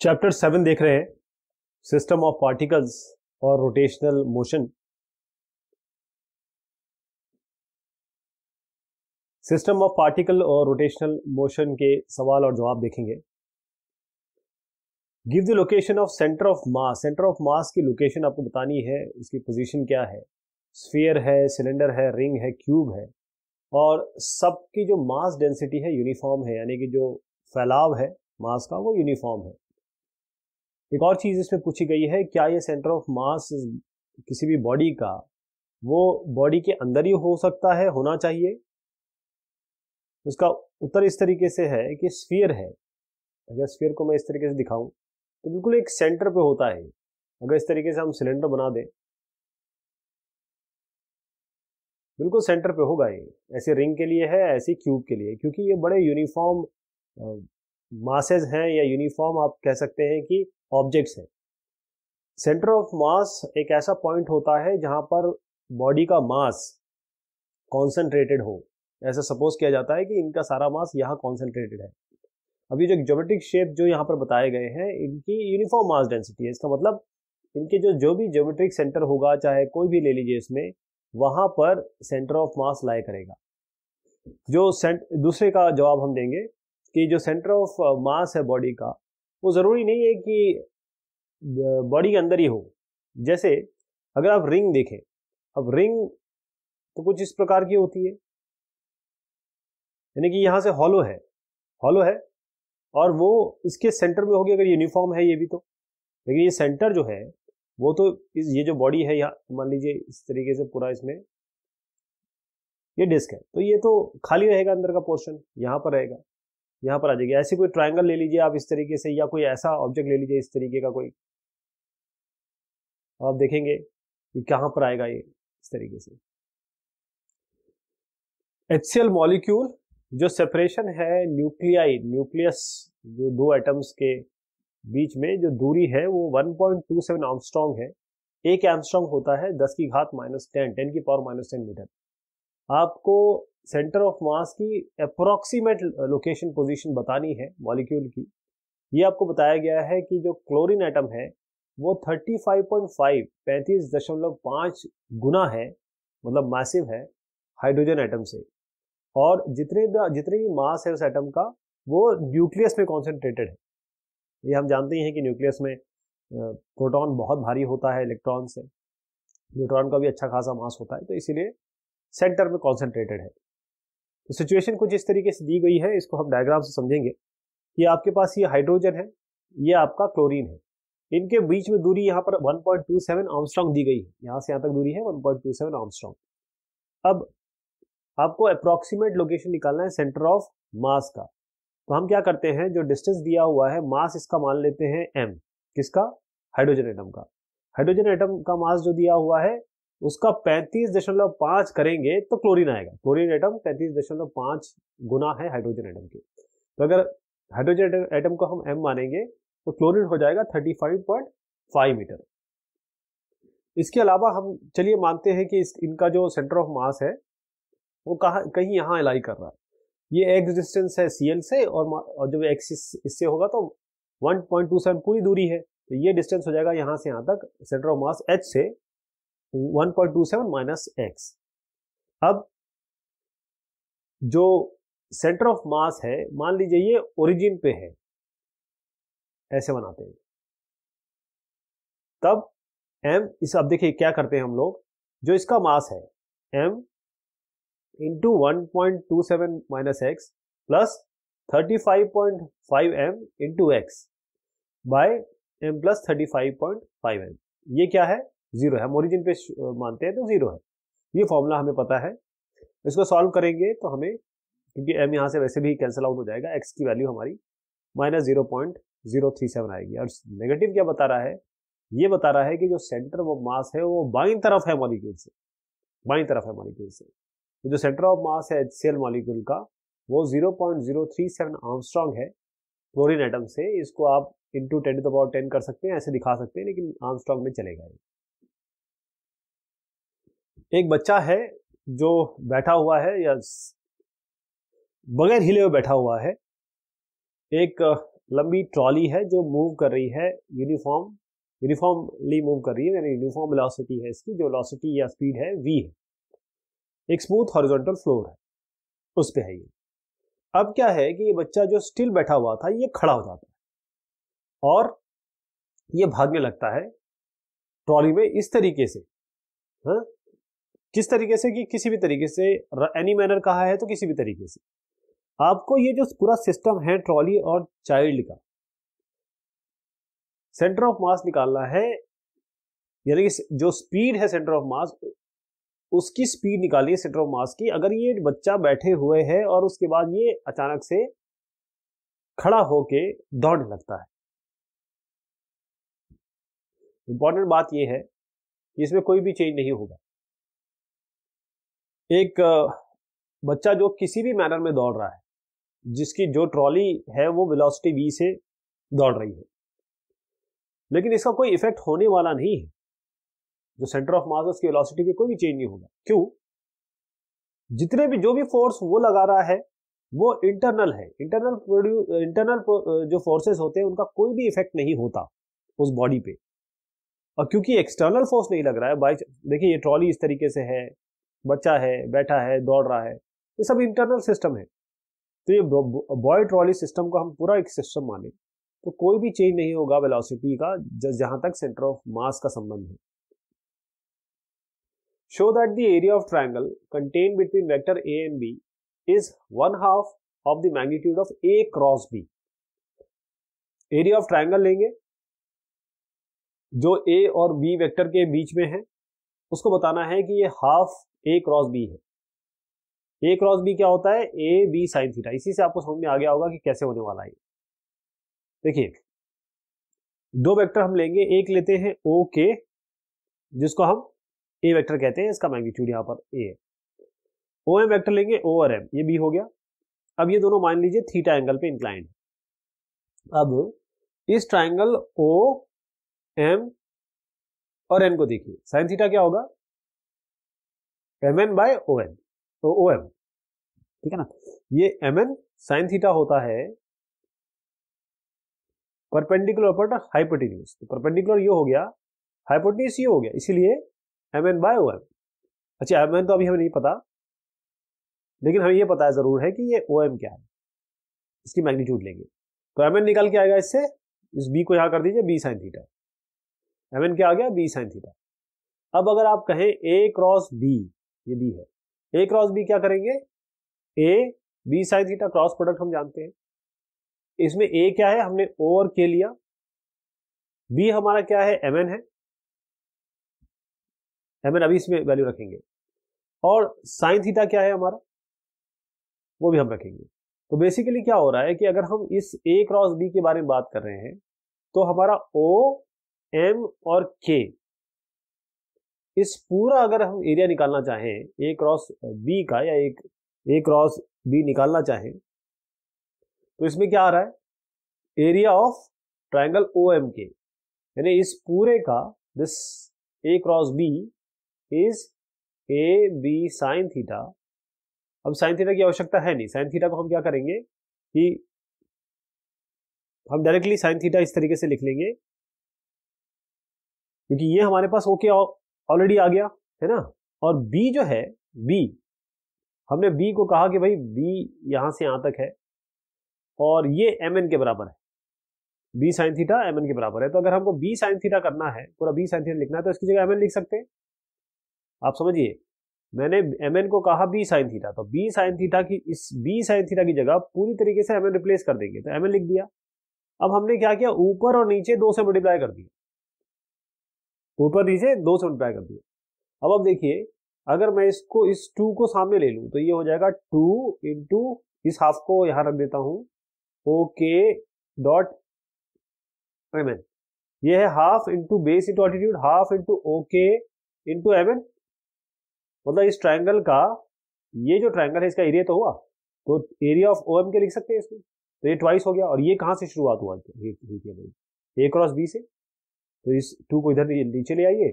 Chapter seven देख रहे हैं सिस्टम ऑफ पार्टिकल्स और rotational motion system of particle और रोटेशनल मोशन के सवाल और जवाब देखेंगे give the location of centre of mass centre of mass की लोकेशन आपको बतानी है उसकी पोजीशन क्या है स्फीयर है सिलेंडर है रिंग है क्यूब है और सबकी जो मास डेंसिटी है यूनिफॉर्म है यानी कि जो फैलाव है मास का वो यूनिफॉर्म है एक और चीज़ इसमें पूछी गई है क्या ये सेंटर ऑफ मास किसी भी बॉडी का वो बॉडी के अंदर ही हो सकता है होना चाहिए उसका उत्तर इस तरीके से है कि स्फीयर है अगर स्फीयर को मैं इस तरीके से दिखाऊं तो बिल्कुल एक सेंटर पे होता है अगर इस तरीके से हम सिलेंडर बना दें बिल्कुल सेंटर पे होगा ये ऐसे रिंग के लिए है ऐसे क्यूब के लिए क्योंकि ये बड़े यूनिफॉर्म मासेज हैं या यूनिफॉर्म आप कह सकते हैं कि ऑब्जेक्ट्स हैं सेंटर ऑफ मास एक ऐसा पॉइंट होता है जहां पर बॉडी का मास कॉन्सेंट्रेटेड हो ऐसा सपोज किया जाता है कि इनका सारा मास यहाँ कॉन्सेंट्रेटेड है अभी जो ज्योमेट्रिक शेप जो यहाँ पर बताए गए हैं इनकी यूनिफॉर्म मास डेंसिटी है इसका मतलब इनके जो जो भी ज्योमेट्रिक सेंटर होगा चाहे कोई भी ले लीजिए इसमें वहाँ पर सेंटर ऑफ मास लाया करेगा जो सेंट दूसरे का जवाब हम देंगे कि जो सेंटर ऑफ मास है बॉडी का वो ज़रूरी नहीं है कि बॉडी uh, के अंदर ही हो जैसे अगर आप रिंग देखें अब रिंग तो कुछ इस प्रकार की होती है यानी कि यहाँ से हॉलो है हॉलो है और वो इसके सेंटर में होगी अगर यूनिफॉर्म है ये भी तो लेकिन ये सेंटर जो है वो तो इस ये जो बॉडी है यहाँ मान लीजिए इस तरीके से पूरा इसमें ये डिस्क है तो ये तो खाली रहेगा अंदर का पोर्शन यहाँ पर रहेगा यहाँ पर आ जाएगी ऐसे कोई ट्राइंगल ले लीजिए आप इस तरीके से या कोई ऐसा ऑब्जेक्ट ले लीजिए इस तरीके का कोई आप देखेंगे कि कहाँ पर आएगा ये इस तरीके से एच मॉलिक्यूल जो सेपरेशन है न्यूक्लियाई न्यूक्लियस जो दो एटम्स के बीच में जो दूरी है वो 1.27 पॉइंट है एक एमस्ट्रॉन्ग होता है 10 की घात माइनस टेन टेन की पावर माइनस टेन मीटर आपको सेंटर ऑफ मास की अप्रोक्सीमेट लोकेशन पोजीशन बतानी है मॉलिक्यूल की ये आपको बताया गया है कि जो क्लोरीन एटम है वो 35.5 35.5 गुना है मतलब मैसिव है हाइड्रोजन एटम से और जितने जितने भी मास है उस एटम का वो न्यूक्लियस में कॉन्सेंट्रेटेड है ये हम जानते ही हैं कि न्यूक्लियस में प्रोटॉन बहुत भारी होता है इलेक्ट्रॉन से न्यूट्रॉन का भी अच्छा खासा मास होता है तो इसीलिए सेंटर में कॉन्सेंट्रेटेड है तो सिचुएशन कुछ इस तरीके से दी गई है इसको हम डायग्राम से समझेंगे कि आपके पास ये हाइड्रोजन है ये आपका क्लोरीन है इनके बीच में दूरी यहाँ पर 1.27 पॉइंट दी गई है यहाँ से यहाँ तक दूरी है 1.27 पॉइंट अब आपको अप्रोक्सीमेट लोकेशन निकालना है सेंटर ऑफ मास का तो हम क्या करते हैं जो डिस्टेंस दिया हुआ है मास इसका मान लेते हैं एम किसका हाइड्रोजन एटम का हाइड्रोजन एटम का मास जो दिया हुआ है उसका पैंतीस दशमलव पांच करेंगे तो क्लोरीन आएगा क्लोरीन एटम पांच गुना है हाइड्रोजन एटम के तो अगर हाइड्रोजन एटम को हम एम मानेंगे तो क्लोरीन हो जाएगा thirty five point five metre इसके अलावा हम चलिए मानते हैं कि इस इनका जो सेंटर ऑफ मास है वो कहा कहीं यहाँ एलाई कर रहा है ये एक्स डिस्टेंस है सी से और, और जब एक्स इससे होगा तो वन पूरी दूरी है तो ये डिस्टेंस हो जाएगा यहाँ से यहाँ तक सेंटर ऑफ मास एच से one point two seven minus X अब जो सेंटर ऑफ मास है मान लीजिए ये ओरिजिन पे है ऐसे बनाते हैं तब एम इस अब देखिए क्या करते हैं हम लोग जो इसका मास है M into one point two seven minus X plus thirty five point five M into X by M plus thirty five point five M ये क्या है जीरो है हम ओरिजिन पे मानते हैं तो जीरो है ये फॉर्मूला हमें पता है इसको सॉल्व करेंगे तो हमें क्योंकि एम यहाँ से वैसे भी कैंसिल आउट हो जाएगा एक्स की वैल्यू हमारी minus zero point zero three seven आएगी और नेगेटिव क्या बता रहा है ये बता रहा है कि जो सेंटर ऑफ मास है वो बाई तरफ है मॉलिक्यूल से बाई तरफ है मॉलिक्यूल से तो जो सेंटर ऑफ मास है एच मॉलिक्यूल का वो zero zero point three seven angstrom है क्लोरिन एटम से इसको आप into ten to power ten कर सकते हैं ऐसे दिखा सकते हैं लेकिन आर्मस्ट्रॉन्ग में चलेगा ये एक बच्चा है जो बैठा हुआ है या बगैर हिले हुए बैठा हुआ है एक लंबी ट्रॉली है जो मूव कर रही है यूनिफॉर्म यूनिफॉर्मली मूव कर रही है यानी यूनिफॉर्म वेलोसिटी है इसकी जो वेलोसिटी या स्पीड है वी है एक स्मूथ हॉरिजॉन्टल फ्लोर है उस पर है ये अब क्या है कि ये बच्चा जो स्टिल बैठा हुआ था ये खड़ा हो जाता है और ये भागने लगता है ट्रॉली में इस तरीके से हा? किस तरीके से कि किसी भी तरीके से एनी मैनर कहा है तो किसी भी तरीके से आपको ये जो पूरा सिस्टम है ट्रॉली और चाइल्ड का सेंटर ऑफ मास निकालना है यानी कि जो स्पीड है सेंटर ऑफ मास उसकी स्पीड निकालनी है सेंटर ऑफ मास की अगर ये बच्चा बैठे हुए है और उसके बाद ये अचानक से खड़ा होके दौड़ने लगता है इंपॉर्टेंट बात यह है इसमें कोई भी चेंज नहीं होगा एक बच्चा जो किसी भी मैनर में दौड़ रहा है जिसकी जो ट्रॉली है वो वेलोसिटी वी से दौड़ रही है लेकिन इसका कोई इफेक्ट होने वाला नहीं है जो सेंटर ऑफ मास उसकी वेलोसिटी में कोई भी चेंज नहीं होगा क्यों जितने भी जो भी फोर्स वो लगा रहा है वो इंटरनल है इंटरनल प्रोड्यू इंटरनल जो फोर्सेस होते हैं उनका कोई भी इफेक्ट नहीं होता उस बॉडी पे और क्योंकि एक्सटर्नल फोर्स नहीं लग रहा है बाई देखिए ये ट्रॉली इस तरीके से है बच्चा है बैठा है दौड़ रहा है ये सब इंटरनल सिस्टम है तो ये बॉय ट्रॉली सिस्टम को हम पूरा एक सिस्टम माने तो कोई भी चेंज नहीं होगा वेलोसिटी का जहां तक सेंटर ऑफ मास का संबंध है show that the area of triangle contain between vector A and B is one half of the magnitude of A cross B area of triangle लेंगे जो ए और बी वेक्टर के बीच में है उसको बताना है कि ये हाफ ए क्रॉस बी है ए क्रॉस बी क्या होता है ए बी साइन थीटा इसी से आपको समझ में आ गया होगा कि कैसे होने वाला है देखिए दो वेक्टर हम लेंगे एक लेते हैं ओ के जिसको हम ए वेक्टर कहते हैं इसका मैग्नीट्यूड यहां पर ए है ओ एम वैक्टर लेंगे ओ आर एम ये बी हो गया अब ये दोनों मान लीजिए थीटा एंगल पे इंक्लाइंड अब इस ट्राइंगल ओ एम और एन को देखिए साइन थीटा क्या होगा M N by O N तो ओ एम ठीक है ना ये एम एन साइन थीटा होता है परपेंडिकुलर पर हाइपोटिन्यूस तो परपेंडिकुलर ये हो गया हाइपोटिन्यूस ये हो गया इसीलिए M N by O M अच्छा एम एन तो अभी हमें नहीं पता लेकिन हमें ये पता है जरूर है कि ये ओ एम क्या है इसकी मैग्नीट्यूड लेंगे तो एम एन निकल के आएगा इससे इस बी को यहाँ कर दीजिए B sine theta M N क्या आ गया बी साइन थीटा अब अगर आप कहें ए क्रॉस बी ये बी है ए क्रॉस बी क्या करेंगे A B sine theta cross product हम जानते हैं इसमें ए क्या है हमने ओ और के लिया बी हमारा क्या है एम एन है एम एन अभी इसमें वैल्यू रखेंगे और साइन थीटा क्या है हमारा वो भी हम रखेंगे तो बेसिकली क्या हो रहा है कि अगर हम इस ए क्रॉस बी के बारे में बात कर रहे हैं तो हमारा ओ एम और के इस पूरा अगर हम एरिया निकालना चाहें ए क्रॉस बी का या एक ए क्रॉस बी निकालना चाहें तो इसमें क्या आ रहा है area of triangle O M के यानी इस पूरे का this A cross B is A B sine theta अब साइन थीटा की आवश्यकता है नहीं साइन थीटा को हम क्या करेंगे कि हम डायरेक्टली साइन थीटा इस तरीके से लिख लेंगे क्योंकि ये हमारे पास ओके ऑलरेडी आ गया है ना और बी जो है बी हमने बी को कहा कि भाई बी यहां से यहां तक है और ये एम एन के बराबर है B sine theta M N के बराबर है तो अगर हमको बी साइन थीटा करना है पूरा बी साइन थीटा लिखना है तो इसकी जगह एम एन लिख सकते हैं आप समझिए मैंने एम एन को कहा बी साइन थीटा तो बी साइन थीटा की इस बी साइन थीटा की जगह पूरी तरीके से एम एन रिप्लेस कर देंगे तो एम एन लिख दिया अब हमने क्या किया ऊपर और नीचे दो से मल्टीप्लाई कर दिया ऊपर नीचे दो से मल्टीप्लाई कर दिए अब अब देखिए अगर मैं इसको इस टू को सामने ले लूँ तो ये हो जाएगा टू इंटू इस हाफ को यहाँ रख देता हूँ ओके डॉट एम एन ये है half into base into altitude half into okay into M N मतलब इस ट्राइंगल का ये जो ट्राइंगल है इसका एरिया तो हुआ तो एरिया ऑफ ओ एम के लिख सकते हैं इसमें तो ये ट्वाइस हो गया और ये कहाँ से शुरुआत हुआ ए क्रॉस बी से तो इस टू को इधर नीचे ले आइए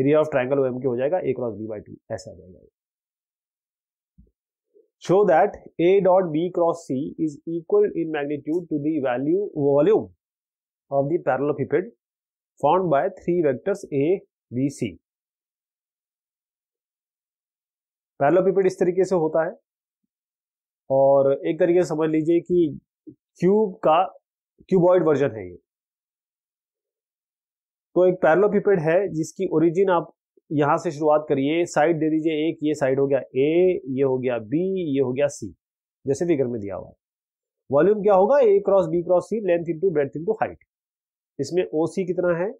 area of triangle O M के हो जाएगा A cross B by two ऐसा हो जाएगा show that A dot B cross C is equal in magnitude to the value volume of the parallelepiped form by three vectors A B C parallelepiped इस तरीके से होता है और एक तरीके से समझ लीजिए कि क्यूब का क्यूबॉइड वर्जन है ये तो एक पैरलोपिपेड है जिसकी ओरिजिन आप यहां से शुरुआत करिए साइड दे दीजिए एक ये साइड हो गया ए ये हो गया बी ये हो गया सी जैसे फिगर में दिया हुआ है वॉल्यूम क्या होगा A cross B cross C length into breadth into height इसमें ओ सी कितना है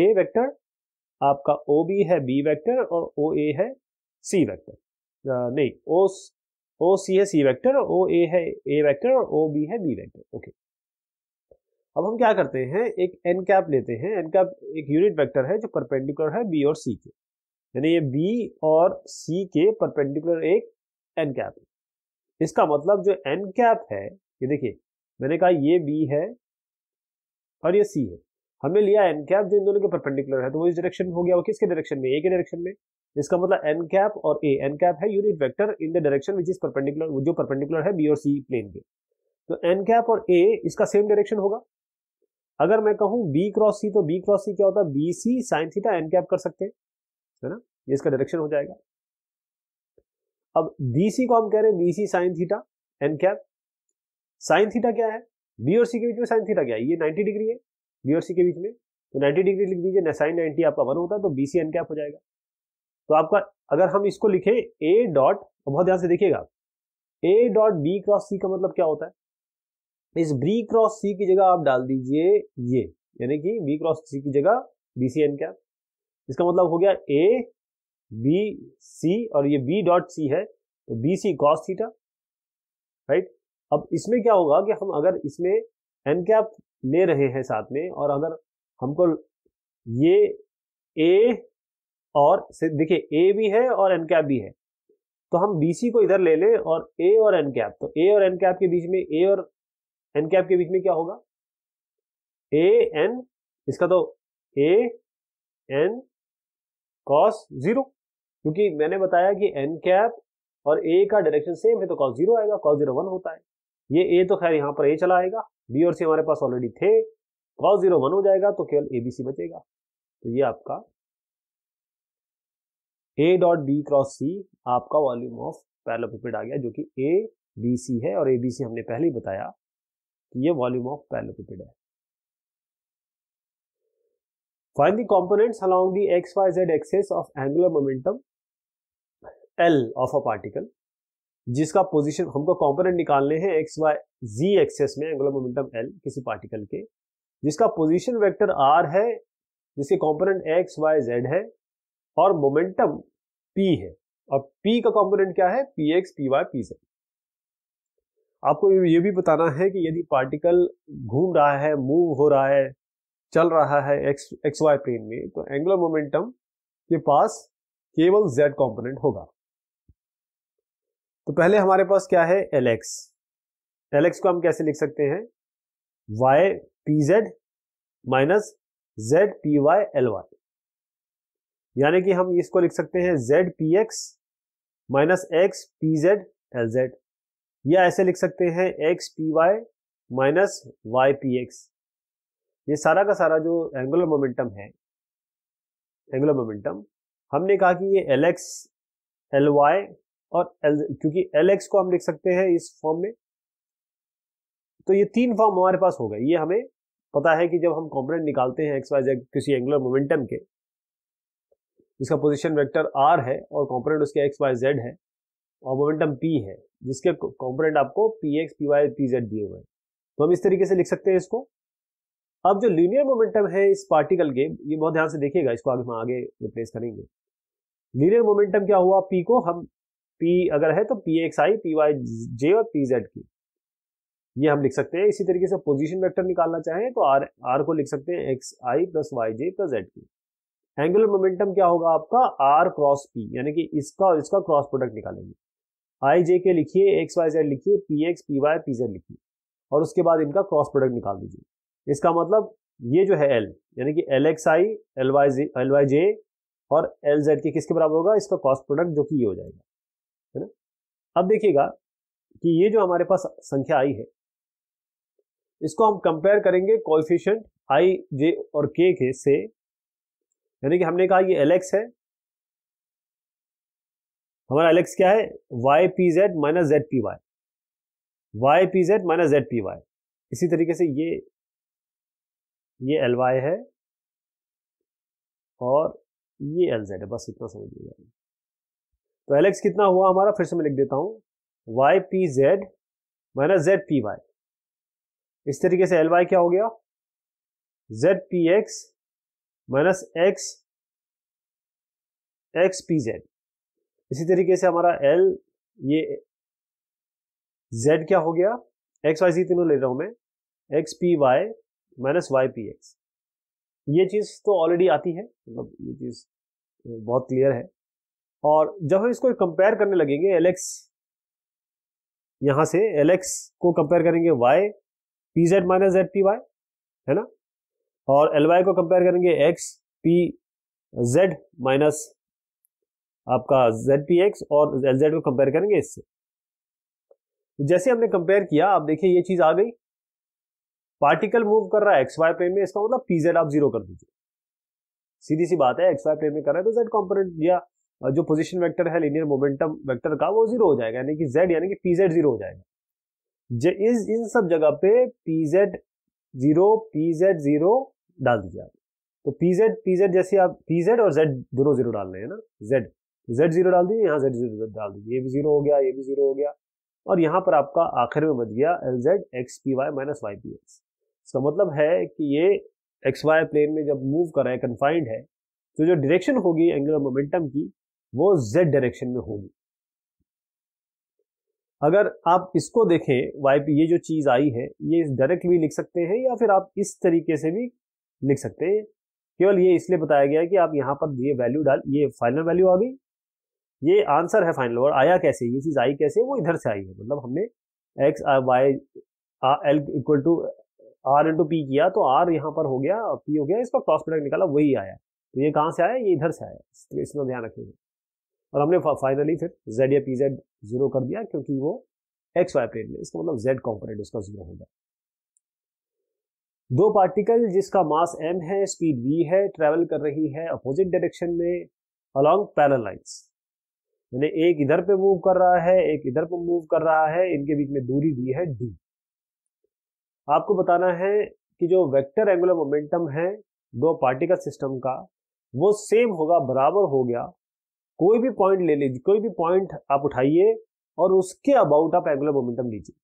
ए वेक्टर आपका ओ बी है बी वेक्टर और ओ ए है सी वेक्टर नहीं ओ ओ सी है सी वेक्टर ओ ए है ए वेक्टर और ओ बी है बी वेक्टर ओके अब हम क्या करते हैं एक एन कैप लेते हैं एन कैप एक यूनिट वेक्टर है जो परपेंडिकुलर है बी और सी के यानी ये बी और सी के परपेंडिकुलर एक एन कैप है इसका मतलब जो एन कैप है ये देखिए मैंने कहा ये बी है और ये सी है हमने लिया एन कैप जो इन दोनों के परपेंडिकुलर है तो वो इस डायरेक्शन में हो गया वो किसके डायरेक्शन में ए के डायरेक्शन में इसका मतलब एन कैप और ए एन कैप है unit vector in the direction which is perpendicular जो परपेंडिकुलर है बी और सी प्लेन के तो एन कैप और ए इसका सेम डायरेक्शन होगा अगर मैं कहूँ बी क्रॉस सी तो बी क्रॉस सी क्या होता है B C sine theta N cap कर सकते हैं है ना ये इसका डायरेक्शन हो जाएगा अब बी सी को हम कह रहे हैं B C sine theta N cap sine theta क्या है बी और सी के बीच में साइन थीटा क्या है ये नाइन्टी डिग्री है बी और सी के बीच में तो नाइन्टी डिग्री लिख दीजिए साइन नाइनटी आपका वन होता है तो बी सी एन कैप हो जाएगा तो आपका अगर हम इसको लिखें ए डॉट बहुत ध्यान से देखिएगा A dot B cross C का मतलब क्या होता है तो इस बी क्रॉस सी की जगह आप डाल दीजिए ये यानी कि बी क्रॉस सी की जगह बी सी एन कैप इसका मतलब हो गया ए बी सी और ये बी डॉट सी है तो B C cos theta right अब इसमें क्या होगा कि हम अगर इसमें एन कैप ले रहे हैं साथ में और अगर हमको ये ए और देखिए ए भी है और एन कैप भी है तो हम बी सी को इधर ले लें और ए और एन कैप तो ए और एन कैप के बीच में ए और एन कैप के बीच में क्या होगा ए एन इसका तो ए एन कॉस जीरो क्योंकि मैंने बताया कि एन कैप और ए का डायरेक्शन सेम है तो कॉस जीरो आएगा कॉस जीरो वन होता है ये ए तो खैर यहां पर ए चला आएगा बी और सी हमारे पास ऑलरेडी थे कॉस जीरो वन हो जाएगा तो केवल ए बी सी बचेगा तो ये आपका A dot B cross C आपका वॉल्यूम ऑफ पैरलोपिपेड आ गया जो कि ए बी सी है और ए बी सी हमने पहले ही बताया कि ये वॉल्यूम ऑफ पैलोपिपिड है find the components along the X Y Z axes of angular momentum L of a particle जिसका पोजीशन हमको कंपोनेंट निकालने हैं एक्स वाई जी एक्सेस में एंगुलर मोमेंटम एल किसी पार्टिकल के जिसका पोजीशन वेक्टर आर है जिसके कंपोनेंट एक्स वाई जेड है और मोमेंटम पी है और पी का कंपोनेंट क्या है P X P Y P Z आपको ये भी बताना है कि यदि पार्टिकल घूम रहा है मूव हो रहा है चल रहा है एक्स एक्स वाई प्लेन में तो एंगुलर मोमेंटम के पास केवल जेड कंपोनेंट होगा तो पहले हमारे पास क्या है एल एक्स एल एक्स को हम कैसे लिख सकते हैं Y P Z minus Z P Y L Y यानी कि हम इसको लिख सकते हैं Z P X minus X P Z L Z या ऐसे लिख सकते हैं X P Y minus Y P X ये सारा का सारा जो एंगुलर मोमेंटम है एंगुलर मोमेंटम हमने कहा कि ये एल एक्स एल वाई और एल क्योंकि एल एक्स को हम लिख सकते हैं इस फॉर्म में तो ये तीन फॉर्म हमारे पास हो गए ये हमें पता है कि जब हम कॉम्पोनेंट निकालते हैं एक्स वाई जेड किसी एंगुलर मोमेंटम के जिसका पोजिशन वेक्टर आर है और कॉम्पोनेंट उसके एक्स वाई जेड है और मोमेंटम पी है जिसके कॉम्पोनेंट आपको P X P Y P Z दिए हुए हैं तो हम इस तरीके से लिख सकते हैं इसको अब जो लीनियर मोमेंटम है इस पार्टिकल के ये बहुत ध्यान से देखिएगा इसको आगे हम आगे रिप्लेस करेंगे लीनियर मोमेंटम क्या हुआ पी को हम पी अगर है तो P X I P Y J और पी जेड की ये हम लिख सकते हैं इसी तरीके से पोजीशन वेक्टर निकालना चाहें तो आर आर को लिख सकते हैं X I plus Y J plus Z की एंगुलर मोमेंटम क्या होगा आपका आर क्रॉस पी यानी कि इसका और इसका क्रॉस प्रोडक्ट निकालेंगे आई जे के लिखिए एक्स वाई जेड लिखिए P X P Y P Z लिखिए और उसके बाद इनका क्रॉस प्रोडक्ट निकाल दीजिए इसका मतलब ये जो है एल यानी कि L X I L Y J L Y J और एल जेड के किसके बराबर होगा इसका क्रॉस प्रोडक्ट जो कि ये हो जाएगा है ना अब देखिएगा कि ये जो हमारे पास संख्या आई है इसको हम कंपेयर करेंगे कोएफिशिएंट आई जे और के के से यानी कि हमने कहा ये एल एक्स है हमारा एलेक्स क्या है Y P Z minus Z P Y Y P Z minus Z P Y इसी तरीके से ये ये एल वाई है और ये एल जेड है बस इतना समझ लीजिए तो एलेक्स कितना हुआ हमारा फिर से मैं लिख देता हूँ Y P Z minus Z P Y इस तरीके से एल वाई क्या हो गया Z P X minus X X P Z इसी तरीके से हमारा एल ये जेड क्या हो गया एक्स वाई जी तीनों ले रहा हूं मैं X P Y minus Y P X ये चीज़ तो ऑलरेडी आती है मतलब ये चीज़ बहुत क्लियर है और जब हम इसको कंपेयर करने लगेंगे एल एक्स यहां से एल एक्स को कंपेयर करेंगे Y P Z minus Z P Y है ना और एल वाई को कंपेयर करेंगे एक्स पी जेड माइनस आपका जेड पी एक्स और एल जेड को कंपेयर करेंगे इससे जैसे हमने कंपेयर किया आप देखिए ये चीज आ गई पार्टिकल मूव कर रहा है एक्स वाई प्लेन में इसका मतलब पी जेड आप जीरो कर दीजिए सीधी सी बात है एक्स वाई प्लेन में कर रहा है तो जेड कॉम्पोनेंट या जो पोजिशन वैक्टर है लीनियर मोमेंटम वैक्टर का वो जीरो हो जाएगा यानी कि जेड यानी कि पी जेड जीरो हो जाएगा जे इस इन सब जगह पे P Z zero P Z zero डाल दीजिए आप तो पी जेड पी जेड जैसे आप पी जेड और जेड दोनों जीरो डाल रहे हैं ना जेड जेड जीरो डाल दिए यहाँ जेड जीरो डाल दीजिए ये भी जीरो हो गया ये भी जीरो हो गया और यहाँ पर आपका आखिर में बच गया L Z X P Y minus Y P X इसका मतलब है कि ये एक्स वाई प्लेन में जब मूव कर रहा है कन्फाइंड है तो जो डायरेक्शन होगी एंगुलर मोमेंटम की वो जेड डायरेक्शन में होगी अगर आप इसको देखें वाई पी ये जो चीज़ आई है ये डायरेक्ट भी लिख सकते हैं या फिर आप इस तरीके से भी लिख सकते हैं केवल ये इसलिए बताया गया है कि आप यहाँ पर ये वैल्यू डाल ये फाइनल वैल्यू आ गई ये आंसर है फाइनल और आया कैसे ये चीज़ आई कैसे वो इधर से आई है मतलब हमने X Y L equal to R into P किया तो आर यहाँ पर हो गया पी हो गया इसका क्रॉस प्रोडक्ट निकाला वही आया तो ये कहाँ से आया ये इधर से आया इसमें ध्यान रखेंगे और हमने फाइनली फिर जेड या पी जेड जीरो कर दिया क्योंकि वो एक्स वाई प्लेन में इसका मतलब जेड कॉम्पोनेंट उसका जीरो होगा दो पार्टिकल जिसका मास एम है स्पीड वी है ट्रेवल कर रही है अपोजिट डायरेक्शन में अलॉन्ग पैरल लाइन्स यानी एक इधर पे मूव कर रहा है एक इधर पे मूव कर रहा है इनके बीच में दूरी दी है डी आपको बताना है कि जो वेक्टर एंगुलर मोमेंटम है दो पार्टिकल सिस्टम का वो सेम होगा बराबर हो गया कोई भी पॉइंट ले लीजिए कोई भी पॉइंट आप उठाइए और उसके अबाउट आप एंगुलर मोमेंटम लीजिए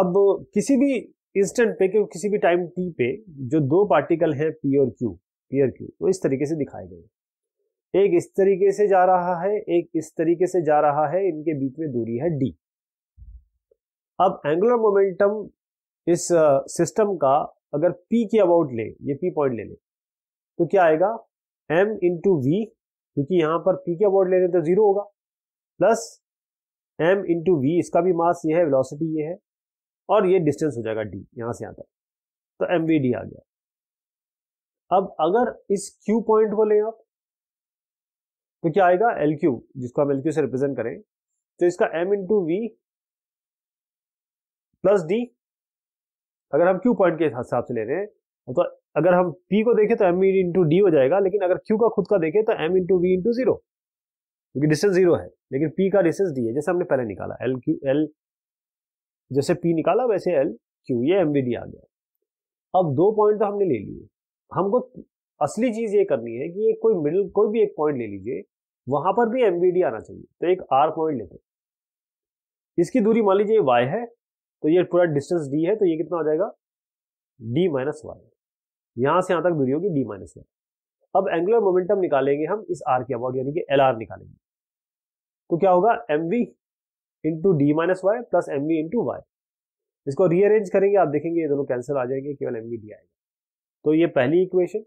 अब किसी भी इंस्टेंट पे किसी भी टाइम टी पे जो दो पार्टिकल है पी और क्यू पी और क्यू वो इस तरीके से दिखाए गए एक इस तरीके से जा रहा है एक इस तरीके से जा रहा है इनके बीच में दूरी है डी अब एंगुलर मोमेंटम इस सिस्टम का अगर पी के अबाउट ले ये पी पॉइंट ले ले तो क्या आएगा एम इंटू वी क्योंकि यहां पर पी के अबाउट लें तो जीरो होगा प्लस एम इंटू वी इसका भी मास ये है वेलोसिटी ये है और ये डिस्टेंस हो जाएगा डी यहां से यहां तक तो एम वी डी आ गया अब अगर इस क्यू पॉइंट को लें आप तो क्या आएगा एल क्यू जिसको हम एल क्यू से रिप्रेजेंट करें तो इसका M into V plus D अगर हम क्यू पॉइंट के हिसाब से ले रहे हैं तो अगर हम पी को देखें तो एम इंटू डी हो जाएगा लेकिन अगर क्यू का खुद का देखें तो M into V into zero क्योंकि डिस्टेंस जीरो है लेकिन पी का डिस्टेंस डी है जैसे हमने पहले निकाला एल क्यू एल जैसे पी निकाला वैसे एल क्यू ये एम डी आ गया अब दो पॉइंट तो हमने ले लिए हमको असली चीज ये करनी है कि ये कोई मिडिल कोई भी एक पॉइंट ले लीजिए वहां पर भी एमबीडी आना चाहिए तो एक आर पॉइंट लेते हैं इसकी दूरी मान लीजिए वाई है तो ये पूरा डिस्टेंस डी है तो ये कितना आ जाएगा डी माइनस वाई यहां से यहां तक दूरी होगी डी माइनस वाई अब एंगुलर मोमेंटम निकालेंगे हम इस आर के अबाउट यानी कि एल आर निकालेंगे तो क्या होगा M V into D minus Y plus M V into Y इसको रीअरेंज करेंगे आप देखेंगे ये दोनों कैंसिल आ जाएंगे केवल एम वी डी आएगा तो ये पहली इक्वेशन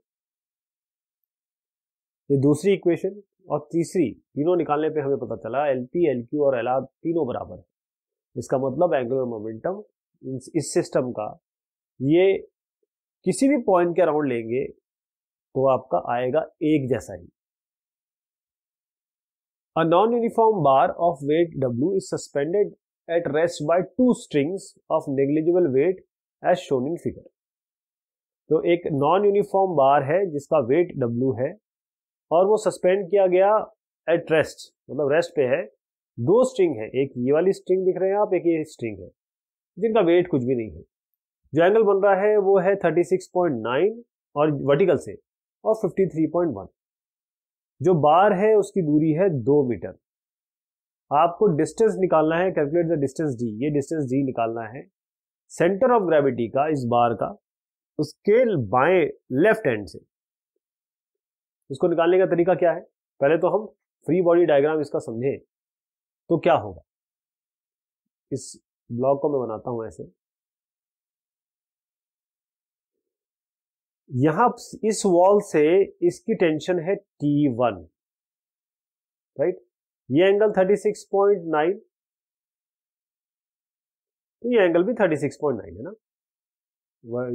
ये दूसरी इक्वेशन और तीसरी तीनों निकालने पे हमें पता चला एल पी एल क्यू और एल आर तीनों बराबर है इसका मतलब एंगुलर मोमेंटम इस सिस्टम का ये किसी भी पॉइंट के अराउंड लेंगे तो आपका आएगा एक जैसा ही a non uniform bar of weight W is suspended at rest by two strings of negligible weight as shown in figure तो एक नॉन यूनिफॉर्म बार है जिसका वेट डब्ल्यू है और वो सस्पेंड किया गया एट रेस्ट मतलब रेस्ट पे है दो स्ट्रिंग है एक ये वाली स्ट्रिंग दिख रहे हैं आप एक ये स्ट्रिंग है जिनका वेट कुछ भी नहीं है जो एंगल बन रहा है वो है 36.9 और वर्टिकल से और 53.1 जो बार है उसकी दूरी है दो मीटर आपको डिस्टेंस निकालना है कैलकुलेट द डिस्टेंस डी ये डिस्टेंस डी निकालना है सेंटर ऑफ ग्रेविटी का इस बार का उसके बाएं लेफ्ट हैंड से इसको निकालने का तरीका क्या है पहले तो हम फ्री बॉडी डायग्राम इसका समझें तो क्या होगा इस ब्लॉक को मैं बनाता हूं ऐसे यहां इस वॉल से इसकी टेंशन है टी वन राइट ये एंगल 36.9 तो ये एंगल भी 36.9 है ना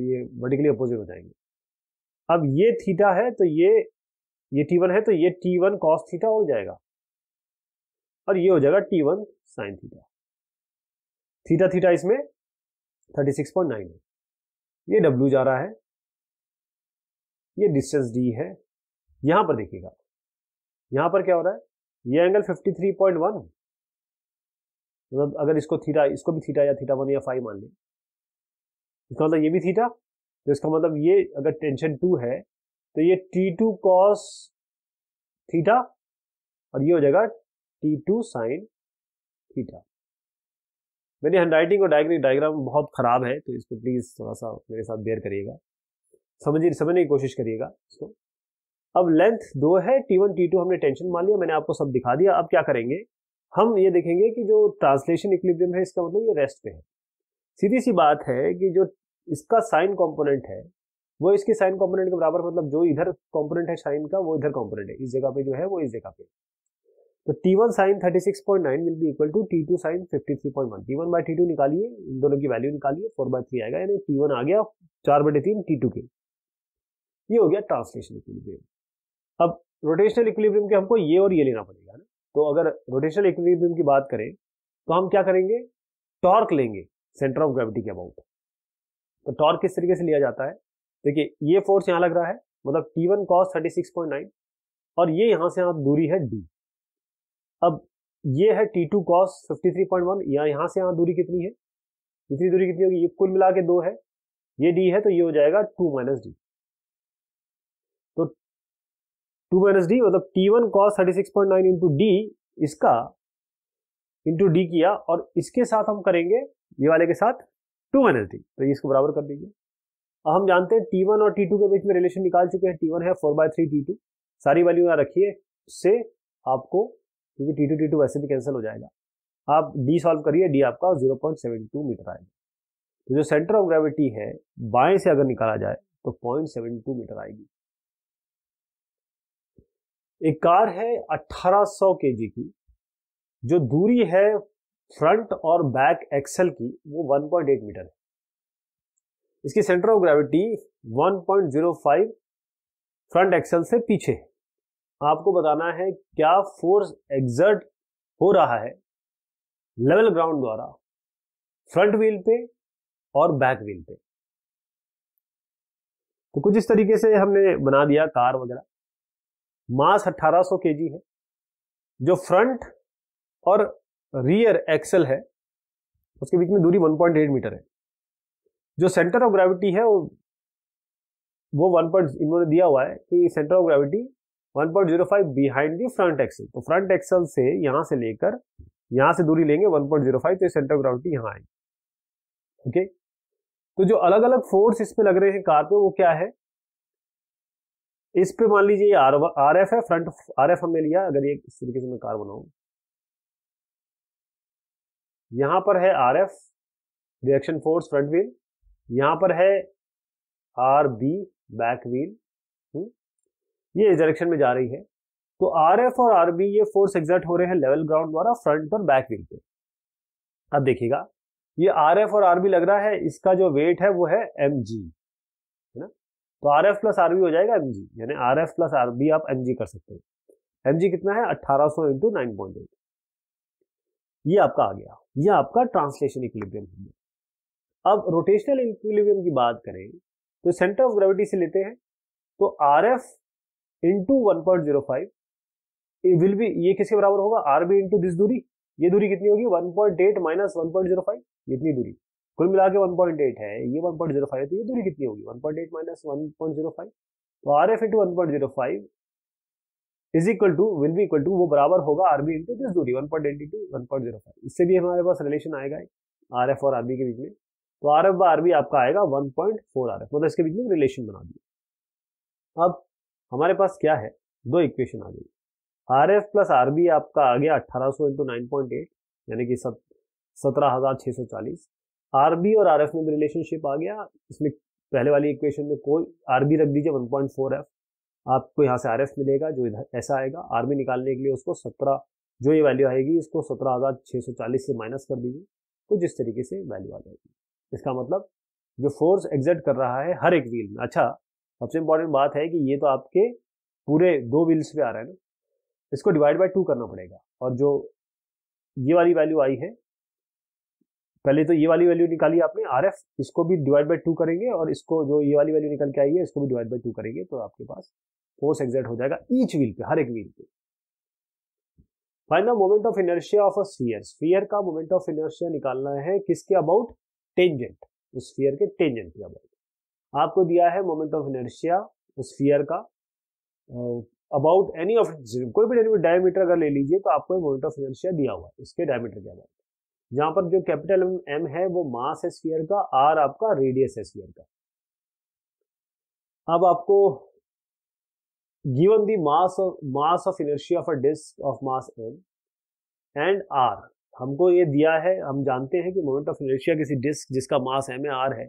ये वर्टिकली अपोजिट हो जाएंगे अब ये थीटा है तो ये ये टी वन है तो ये टी वन कॉस थीटा हो जाएगा और ये हो जाएगा T one sine theta theta theta इसमें थर्टी सिक्स पॉइंट नाइन है ये डब्ल्यू जा रहा है ये डिस्टेंस डी है यहां पर देखिएगा यहां पर क्या हो रहा है ये angle fifty three point one मतलब अगर इसको थीटा इसको भी थीटा या थीटा वन या फाइव मान लें इसका मतलब ये भी थीटा तो इसका मतलब ये अगर टेंशन टू है तो ये टी टू कॉस थीटा और ये हो जाएगा टी टू साइन थीटा मेरी हैंडराइटिंग और डायग्राम बहुत ख़राब है तो इसको प्लीज़ थोड़ा सा मेरे साथ बेयर करिएगा समझिए समझने की कोशिश करिएगा इसको अब लेंथ दो है टी वन टी टू हमने टेंशन मान लिया मैंने आपको सब दिखा दिया अब क्या करेंगे हम ये देखेंगे कि जो ट्रांसलेशन इक्विलिब्रियम है इसका मतलब ये रेस्ट पे है सीधी सी बात है कि जो इसका साइन कंपोनेंट है वो इसके साइन कॉम्पोनेंट के बराबर मतलब जो इधर कॉम्पोनेंट है साइन का वो इधर कॉम्पोनेंट है इस जगह पे जो है वो इस जगह पे तो T one sine thirty six point nine will be equal to T two sine fifty three point one T one by T two निकालिए इन दोनों की वैल्यू निकालिए फोर बाई थ्री आएगा यानी टी वन आ गया चार बटे तीन टी टू के ये हो गया ट्रांसलेशन इक्विलिब्रियम अब रोटेशनल इक्विलिब्रियम के हमको ये और ये लेना पड़ेगा ना तो अगर रोटेशनल इक्विलिब्रियम की बात करें तो हम क्या करेंगे टॉर्क लेंगे सेंटर ऑफ ग्रेविटी के अबाउट तो टॉर्क किस तरीके से लिया जाता है देखिए ये फोर्स यहाँ लग रहा है मतलब T one cos thirty six point nine और ये यहाँ से यहाँ दूरी है डी अब ये है T two cos fifty three point one या यहाँ से यहाँ दूरी कितनी है इतनी दूरी कितनी होगी ये कुल मिला के दो है ये डी है तो ये हो जाएगा टू माइनस डी तो टू माइनस डी मतलब T one cos thirty six point nine into D इसका इंटू डी किया और इसके साथ हम करेंगे ये वाले के साथ टू माइनस डी तो ये इसको बराबर कर दीजिए अब हम जानते हैं टी वन और टी टू के बीच में रिलेशन निकाल चुके हैं टी वन है four by three T two सारी वैल्यू यहाँ रखिए उससे आपको क्योंकि टी टू टी टू वैसे भी कैंसिल हो जाएगा आप डी सॉल्व करिए डी आपका zero point seven two metre आएगा तो जो सेंटर ऑफ ग्रेविटी है बाएं से अगर निकाला जाए तो पॉइंट सेवन टू मीटर आएगी एक कार है अट्ठारह सौ के जी की जो दूरी है फ्रंट और बैक एक्सल की वो 1.8 मीटर है इसकी centre of gravity 1.05 front axle से पीछे आपको बताना है क्या फोर्स एग्जर्ट हो रहा है लेवल ग्राउंड द्वारा फ्रंट व्हील पे और बैक व्हील पे तो कुछ इस तरीके से हमने बना दिया कार वगैरह मास 1800 केजी है जो फ्रंट और रियर एक्सल है उसके बीच में दूरी 1.8 मीटर है जो सेंटर ऑफ ग्रेविटी है वो वन पॉइंट इन्होंने दिया हुआ है कि centre of gravity five behind the front axle तो फ्रंट एक्सल से यहाँ से लेकर यहाँ से दूरी लेंगे फाइव तो सेंटर ऑफ ग्रेविटी यहाँ आएगी ओके तो जो अलग अलग फोर्स इसमें लग रहे हैं कार पे वो क्या है इस पे मान लीजिए आर आर एफ है फ्रंट आर एफ हमने लिया अगर ये इस तरीके से मैं कार बनाऊ यहां पर है R F reaction force front wheel यहां पर है R B back wheel hmm, ये इस डायरेक्शन में जा रही है तो आर एफ और आर बी ये फोर्स एग्जर्ट हो रहे हैं लेवल ग्राउंड द्वारा फ्रंट और बैक व्हील पे अब देखिएगा ये आर एफ और आर बी लग रहा है इसका जो वेट है वो है एम जी है ना तो R F plus R B हो जाएगा एम जी यानी R F plus R B आप एम जी कर सकते हैं एम जी कितना है अट्ठारह सौ इंटू नाइन पॉइंट एट ये आपका आ गया ये आपका ट्रांसलेशन इक्विलिब्रियम हो गया अब रोटेशनल इक्विलिब्रियम की बात करें तो सेंटर ऑफ ग्रेविटी से लेते हैं तो R F into one point zero five will be ये किसके बराबर होगा आर बी इंटू दिस दूरी ये दूरी कितनी होगी one point eight minus one point zero five इतनी दूरी कुल मिला के वन पॉइंट एट है ये वन पॉइंट जीरो फाइव तो ये दूरी कितनी होगी one point eight minus one point zero five तो R F into one point zero five is equal to will be equal to वो बराबर होगा आर बी इंटू दिस दूरी one point eight to one point zero five इससे भी हमारे पास relation आएगा आर एफ और आर बी के बीच में तो आर एफ बाय आरबी आपका आएगा one point four R F मतलब इसके बीच में रिलेशन बना दिया अब हमारे पास क्या है दो इक्वेशन आ गई R F plus R B आपका आ गया अट्ठारह सौ इंटू नाइन पॉइंट एट यानी कि सत सत्रह हज़ार छः सौ चालीस आर बी और आर एफ में भी रिलेशनशिप आ गया इसमें पहले वाली इक्वेशन में कोई आर बी रख दीजिए वन पॉइंट फोर एफ आपको यहाँ से आर एफ मिलेगा जो इधर ऐसा आएगा आर बी निकालने के लिए उसको सत्रह जो ये वैल्यू आएगी इसको सत्रह हज़ार छः सौ चालीस से माइनस कर दीजिए कुछ इस तरीके से वैल्यू आ जाएगी इसका मतलब जो फोर्स एग्जर्ट कर रहा है हर एक व्हील में अच्छा सबसे इंपॉर्टेंट बात है कि ये तो आपके पूरे दो व्हील्स पे आ रहा है ना इसको डिवाइड बाय टू करना पड़ेगा और जो ये वाली वैल्यू आई है पहले तो ये वाली वैल्यू निकाली आपने आर एफ इसको भी डिवाइड बाई टू करेंगे और इसको जो ये वाली वैल्यू निकल के आई है इसको भी डिवाइड बाई टू करेंगे तो आपके पास फोर्स एग्जर्ट हो जाएगा ईच व्हील पे हर एक व्हील पे final moment of inertia of a sphere sphere का मोमेंट ऑफ इनर्शिया निकालना है किसके अबाउट टेंजेंट उस स्फीयर के टेंजेंट दिया अबाउट आपको दिया है मोमेंट ऑफ इनर्शिया उस स्फीयर का अबाउट एनी ऑफ कोई भी डायमीटर अगर ले लीजिए तो आपको मोमेंट ऑफ इनर्शिया दिया हुआ है इसके डायमीटर के अबाउट जहाँ पर जो कैपिटल एम है वो मास है स्फीयर का आर आपका रेडियस है स्फीयर का अब आपको given the mass of mass of inertia of a disc of mass M and R हमको ये दिया है हम जानते हैं कि मोमेंट ऑफ इनर्शिया किसी डिस्क जिसका मास एम आर है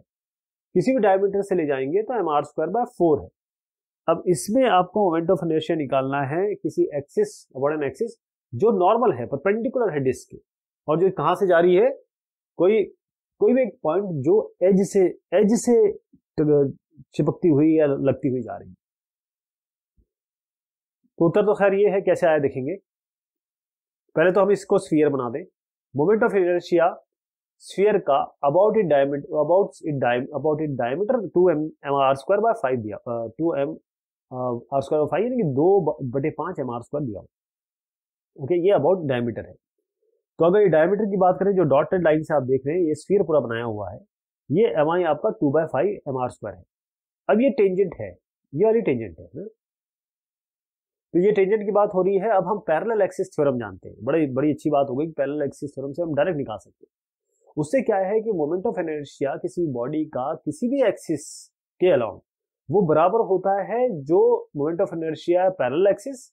किसी भी डायमीटर से ले जाएंगे तो M are square by four है अब इसमें आपको मोमेंट ऑफ इनर्शिया निकालना है किसी एक्सिस वर्डन एक्सिस जो नॉर्मल है परपेंडिकुलर है डिस्क के और जो कहाँ से जा रही है कोई कोई भी एक पॉइंट जो एज से एज से चिपकती हुई या लगती हुई जा रही है तो उत्तर तो खैर ये है कैसे आया देखेंगे पहले तो हम इसको स्फीयर बना दें मोमेंट ऑफ इनर्शिया स्फीयर का about it diameter about it diam about it diameter two M M are square by five दिया two M R square by five यानी कि दो बटे पाँच एम आर स्क्वायर दिया ओके ये अबाउट डायमीटर है तो अगर ये डायमीटर की बात करें जो डॉटेड लाइन से आप देख रहे हैं ये स्फीयर पूरा बनाया हुआ है ये एम आई आपका two by five M are square है अब ये टेंजेंट है ये वाली टेंजेंट है ना तो ये टेंजेंट की बात हो रही है अब हम पैरेलल एक्सिस थ्योरम जानते हैं बड़ी बड़ी अच्छी बात हो गई पैरेलल एक्सिस थ्योरम से हम डायरेक्ट निकाल सकते हैं उससे क्या है कि मोमेंट ऑफ एनर्शिया किसी बॉडी का किसी भी एक्सिस के अलॉन्ग वो बराबर होता है जो moment of inertia parallel axis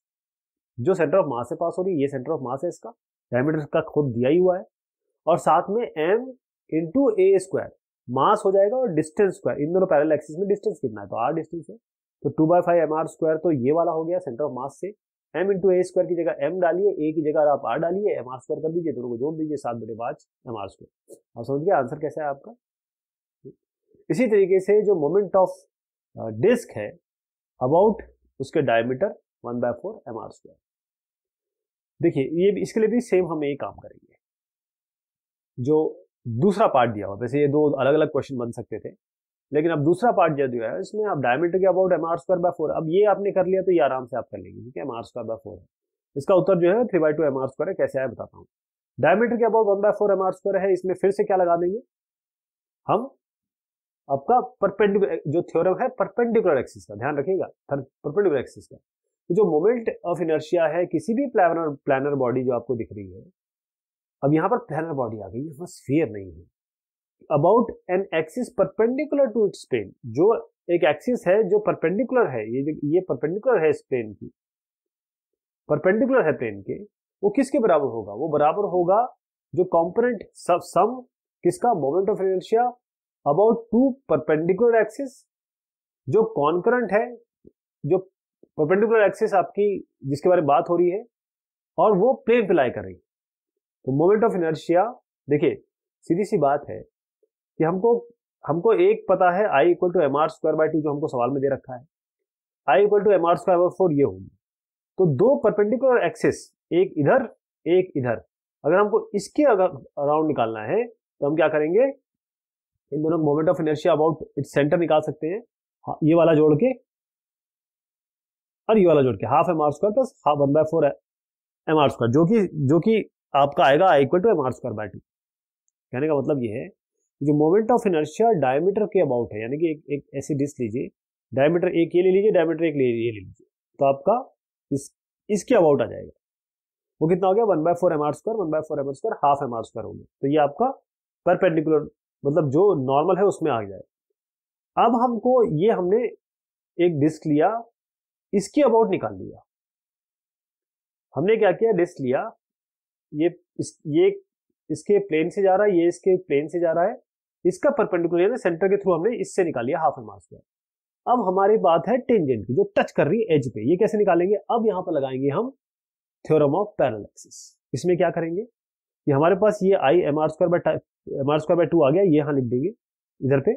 जो सेंटर ऑफ मास से पास हो रही है ये सेंटर ऑफ मास है इसका डायमीटर का खुद दिया ही हुआ है और साथ में M into A square mass हो जाएगा और डिस्टेंस स्क्वायर इन दोनों पैरेलल एक्सिस में डिस्टेंस कितना है तो आर डिस्टेंस है तो two by five M are square तो ये वाला हो गया सेंटर ऑफ मास से एम इंटू ए स्क्वायर की जगह एम डालिए ए की जगह आप आर डालिए एम आर स्क्वायर कर दीजिए दोनों को जोड़ दीजिए सात बटे पाँच एम आर स्क्वायर आप समझ गया आंसर कैसा है आपका इसी तरीके से जो मोमेंट ऑफ डिस्क है अबाउट उसके diameter one by four M are square देखिए ये इसके लिए भी सेम हम यही काम करेंगे जो दूसरा पार्ट दिया हुआ वैसे ये दो अलग अलग क्वेश्चन बन सकते थे लेकिन अब दूसरा पार्ट जो दिया है इसमें आप डायमीटर के about M are square by four अब ये आपने कर लिया तो ये आराम से आप कर लेंगे ठीक है M are square by four है इसका उत्तर जो है three by two M R square है कैसे आया बताता हूँ डायमीटर के about one by four M are square है इसमें फिर से क्या लगा देंगे हम आपका परपेंडिकुलर जो थ्योरम है परपेंडिकुलर एक्सिस का ध्यान रखिएगा परपेंडिकुलर एक्सिस का तो जो मोमेंट ऑफ इनर्शिया है किसी भी प्लानर प्लानर बॉडी जो आपको दिख रही है अब यहाँ पर प्लानर बॉडी आ गई यहाँ स्फीयर नहीं है about an axis perpendicular to its plane जो एक एक्सिस है जो परपेंडिकुलर है ये ये परपेंडिकुलर है इस प्लेन की परपेंडिकुलर है प्लेन के वो किसके बराबर होगा वो बराबर होगा जो कॉम्पोनेंट सब सम किसका moment of inertia about two perpendicular axis जो कॉन्करेंट है जो परपेंडिकुलर एक्सिस आपकी जिसके बारे में बात हो रही है और वो प्लेन पे लाई कर रही है तो मोमेंट ऑफ इनर्शिया देखिए सीधी सी बात है कि हमको हमको एक पता है I equal to M R square by two जो हमको सवाल में दे रखा है I equal to M R square by four ये होगी तो दो परपेंडिकुलर एक्सेस एक इधर एक इधर अगर हमको इसके अगर अराउंड निकालना है तो हम क्या करेंगे इन दोनों moment of inertia about its centre निकाल सकते हैं हाँ, ये वाला जोड़ के और ये वाला जोड़ के half M are square plus half one by four M are square जो कि जो कि आपका आएगा I equal to M R square by two कहने का मतलब ये है जो मोमेंट ऑफ इनर्शिया डायमीटर के अबाउट है यानी कि एक एक ऐसी डिस्क लीजिए डायमीटर एक ये ले लीजिए डायमीटर एक ले ये ले लीजिए तो आपका इस इसके अबाउट आ जाएगा वो कितना हो गया one by four M are square one by four M are square half M are square हो गया तो ये आपका परपेंडिकुलर मतलब जो नॉर्मल है उसमें आ जाए अब हमको ये हमने एक डिस्क लिया इसके अबाउट निकाल लिया हमने क्या किया डिस्क लिया ये इस, ये इसके प्लेन से जा रहा है ये इसके प्लेन से जा रहा है इसका परपेंडिकुलर यानी सेंटर के थ्रू हमने इससे निकाल लिया हाफ एम आर स्क्वायर अब हमारी बात है टेंजेंट की जो टच कर रही है एज पे ये कैसे निकालेंगे अब यहाँ पर लगाएंगे हम थ्योरम ऑफ पैरलैक्सिस इसमें क्या करेंगे कि हमारे पास ये I M are square by M are square by two आ गया ये यहाँ लिख देंगे इधर पे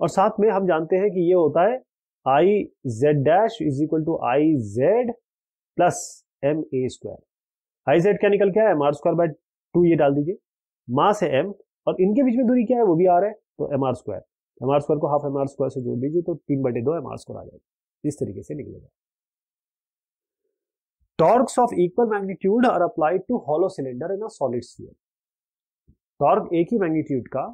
और साथ में हम जानते हैं कि ये होता है I Z dash is equal to I Z plus M A square I Z क्या निकल के आया M are square by two ये डाल दीजिए मास है एम और इनके बीच में दूरी क्या है वो भी आ रहा है तो M are square M are square को हाफ एम आर स्क्वायर से जोड़ दीजिए तो तीन बटे दो एम आर स्क्वायर आ जाएगा इस तरीके से निकलेगा torques of equal magnitude are applied to hollow cylinder in a solid sphere torque एक ही मैग्नीट्यूड का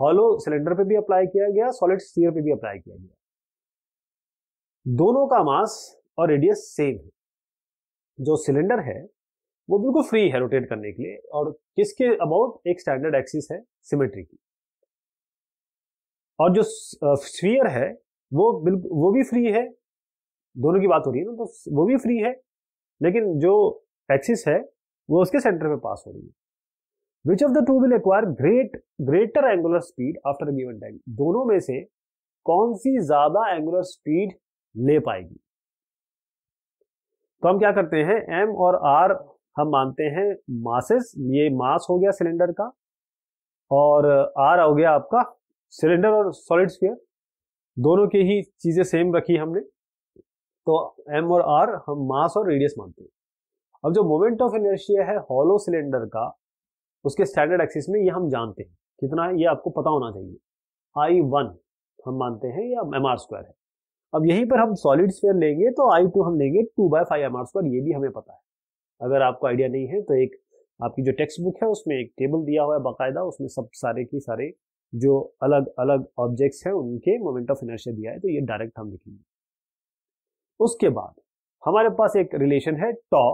हॉलो सिलेंडर पे भी अप्लाई किया गया सॉलिड स्फीयर पे भी अप्लाई किया गया दोनों का मास और रेडियस सेम है जो सिलेंडर है वो बिल्कुल फ्री है रोटेट करने के लिए और किसके अबाउट एक स्टैंडर्ड एक्सिस है सिमेट्री की और जो स्फीयर है वो बिल्कुल वो भी फ्री है दोनों की बात हो रही है ना तो वो भी फ्री है लेकिन जो एक्सिस है वो उसके सेंटर में पास हो रही है which of the two will acquire great greater angular speed after given time दोनों में से कौन सी ज्यादा एंगुलर स्पीड ले पाएगी तो हम क्या करते हैं एम और आर हम मानते हैं मासेस ये मास हो गया सिलेंडर का और आर हो गया आपका सिलेंडर और सॉलिड स्फीयर दोनों की ही चीज़ें सेम रखी हमने तो एम और आर हम मास और रेडियस मानते हैं अब जो मोमेंट ऑफ इनर्शिया है हॉलो सिलेंडर का उसके स्टैंडर्ड एक्सिस में ये हम जानते हैं कितना है ये आपको पता होना चाहिए आई वन हम मानते हैं या एम आर स्क्वायर है अब यहीं पर हम सॉलिड स्फेयर लेंगे तो आई टू हम लेंगे two by five M are square ये भी हमें पता है अगर आपको आइडिया नहीं है तो एक आपकी जो टेक्स्ट बुक है उसमें एक टेबल दिया हुआ है बाकायदा उसमें सब सारे की सारे जो अलग अलग ऑब्जेक्ट्स हैं उनके मोमेंट ऑफ इनर्शिया दिया है तो ये डायरेक्ट हम लिखेंगे उसके बाद हमारे पास एक रिलेशन है टॉ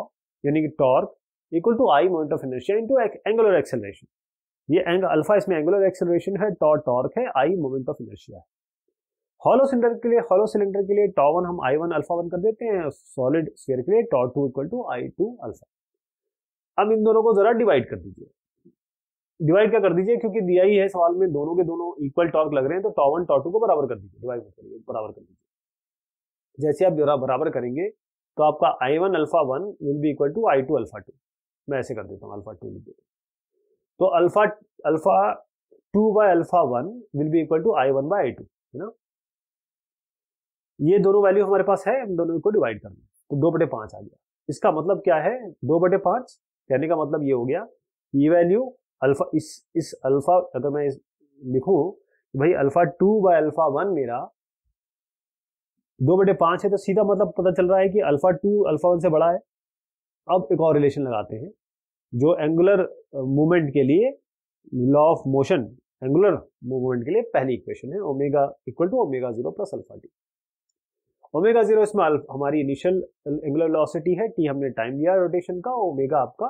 यानी कि torque equal to I moment of inertia into angular acceleration ये एंग अल्फा इसमें एंगुलर एक्सेलरेशन है टॉ टॉर्क है आई मोमेंट ऑफ इनर्शिया है हॉलो सिलेंडर के लिए हॉलो सिलेंडर के लिए टॉ वन हम आई वन अल्फा वन कर देते हैं सॉलिड स्फीयर के लिए tau two equal to I two alpha अब इन दोनों को जरा डिवाइड कर दीजिए डिवाइड क्या कर दीजिए क्योंकि दिया ही है सवाल में दोनों के दोनों इक्वल टॉर्क लग रहे हैं तो टॉ वन टॉ टू को बराबर कर दीजिए डिवाइड करिए बराबर कर दीजिए जैसे आप बराबर करेंगे तो आपका I one alpha one will be equal to I two alpha two मैं ऐसे कर देता हूँ अल्फा टू लिख देता तो alpha alpha two by alpha one will be equal to I one by I two है ना ये दोनों वैल्यू हमारे पास है हम दोनों को डिवाइड करना तो दो बटे पाँच आ गया इसका मतलब क्या है दो बटे पाँच कहने का मतलब ये हो गया ये वैल्यू अल्फा इस इस अल्फा अगर मैं लिखूँ भाई alpha two by alpha one मेरा दो बटे पाँच है तो सीधा मतलब पता चल रहा है कि अल्फा टू अल्फा वन से बड़ा है अब एक और रिलेशन लगाते हैं जो एंगुलर मूवमेंट के लिए law of motion angular movement के लिए पहली इक्वेशन है omega equal to omega zero plus alpha T omega zero इसमें हमारी इनिशियल एंगुलर वेलोसिटी है टी हमने टाइम लिया रोटेशन का ओमेगा आपका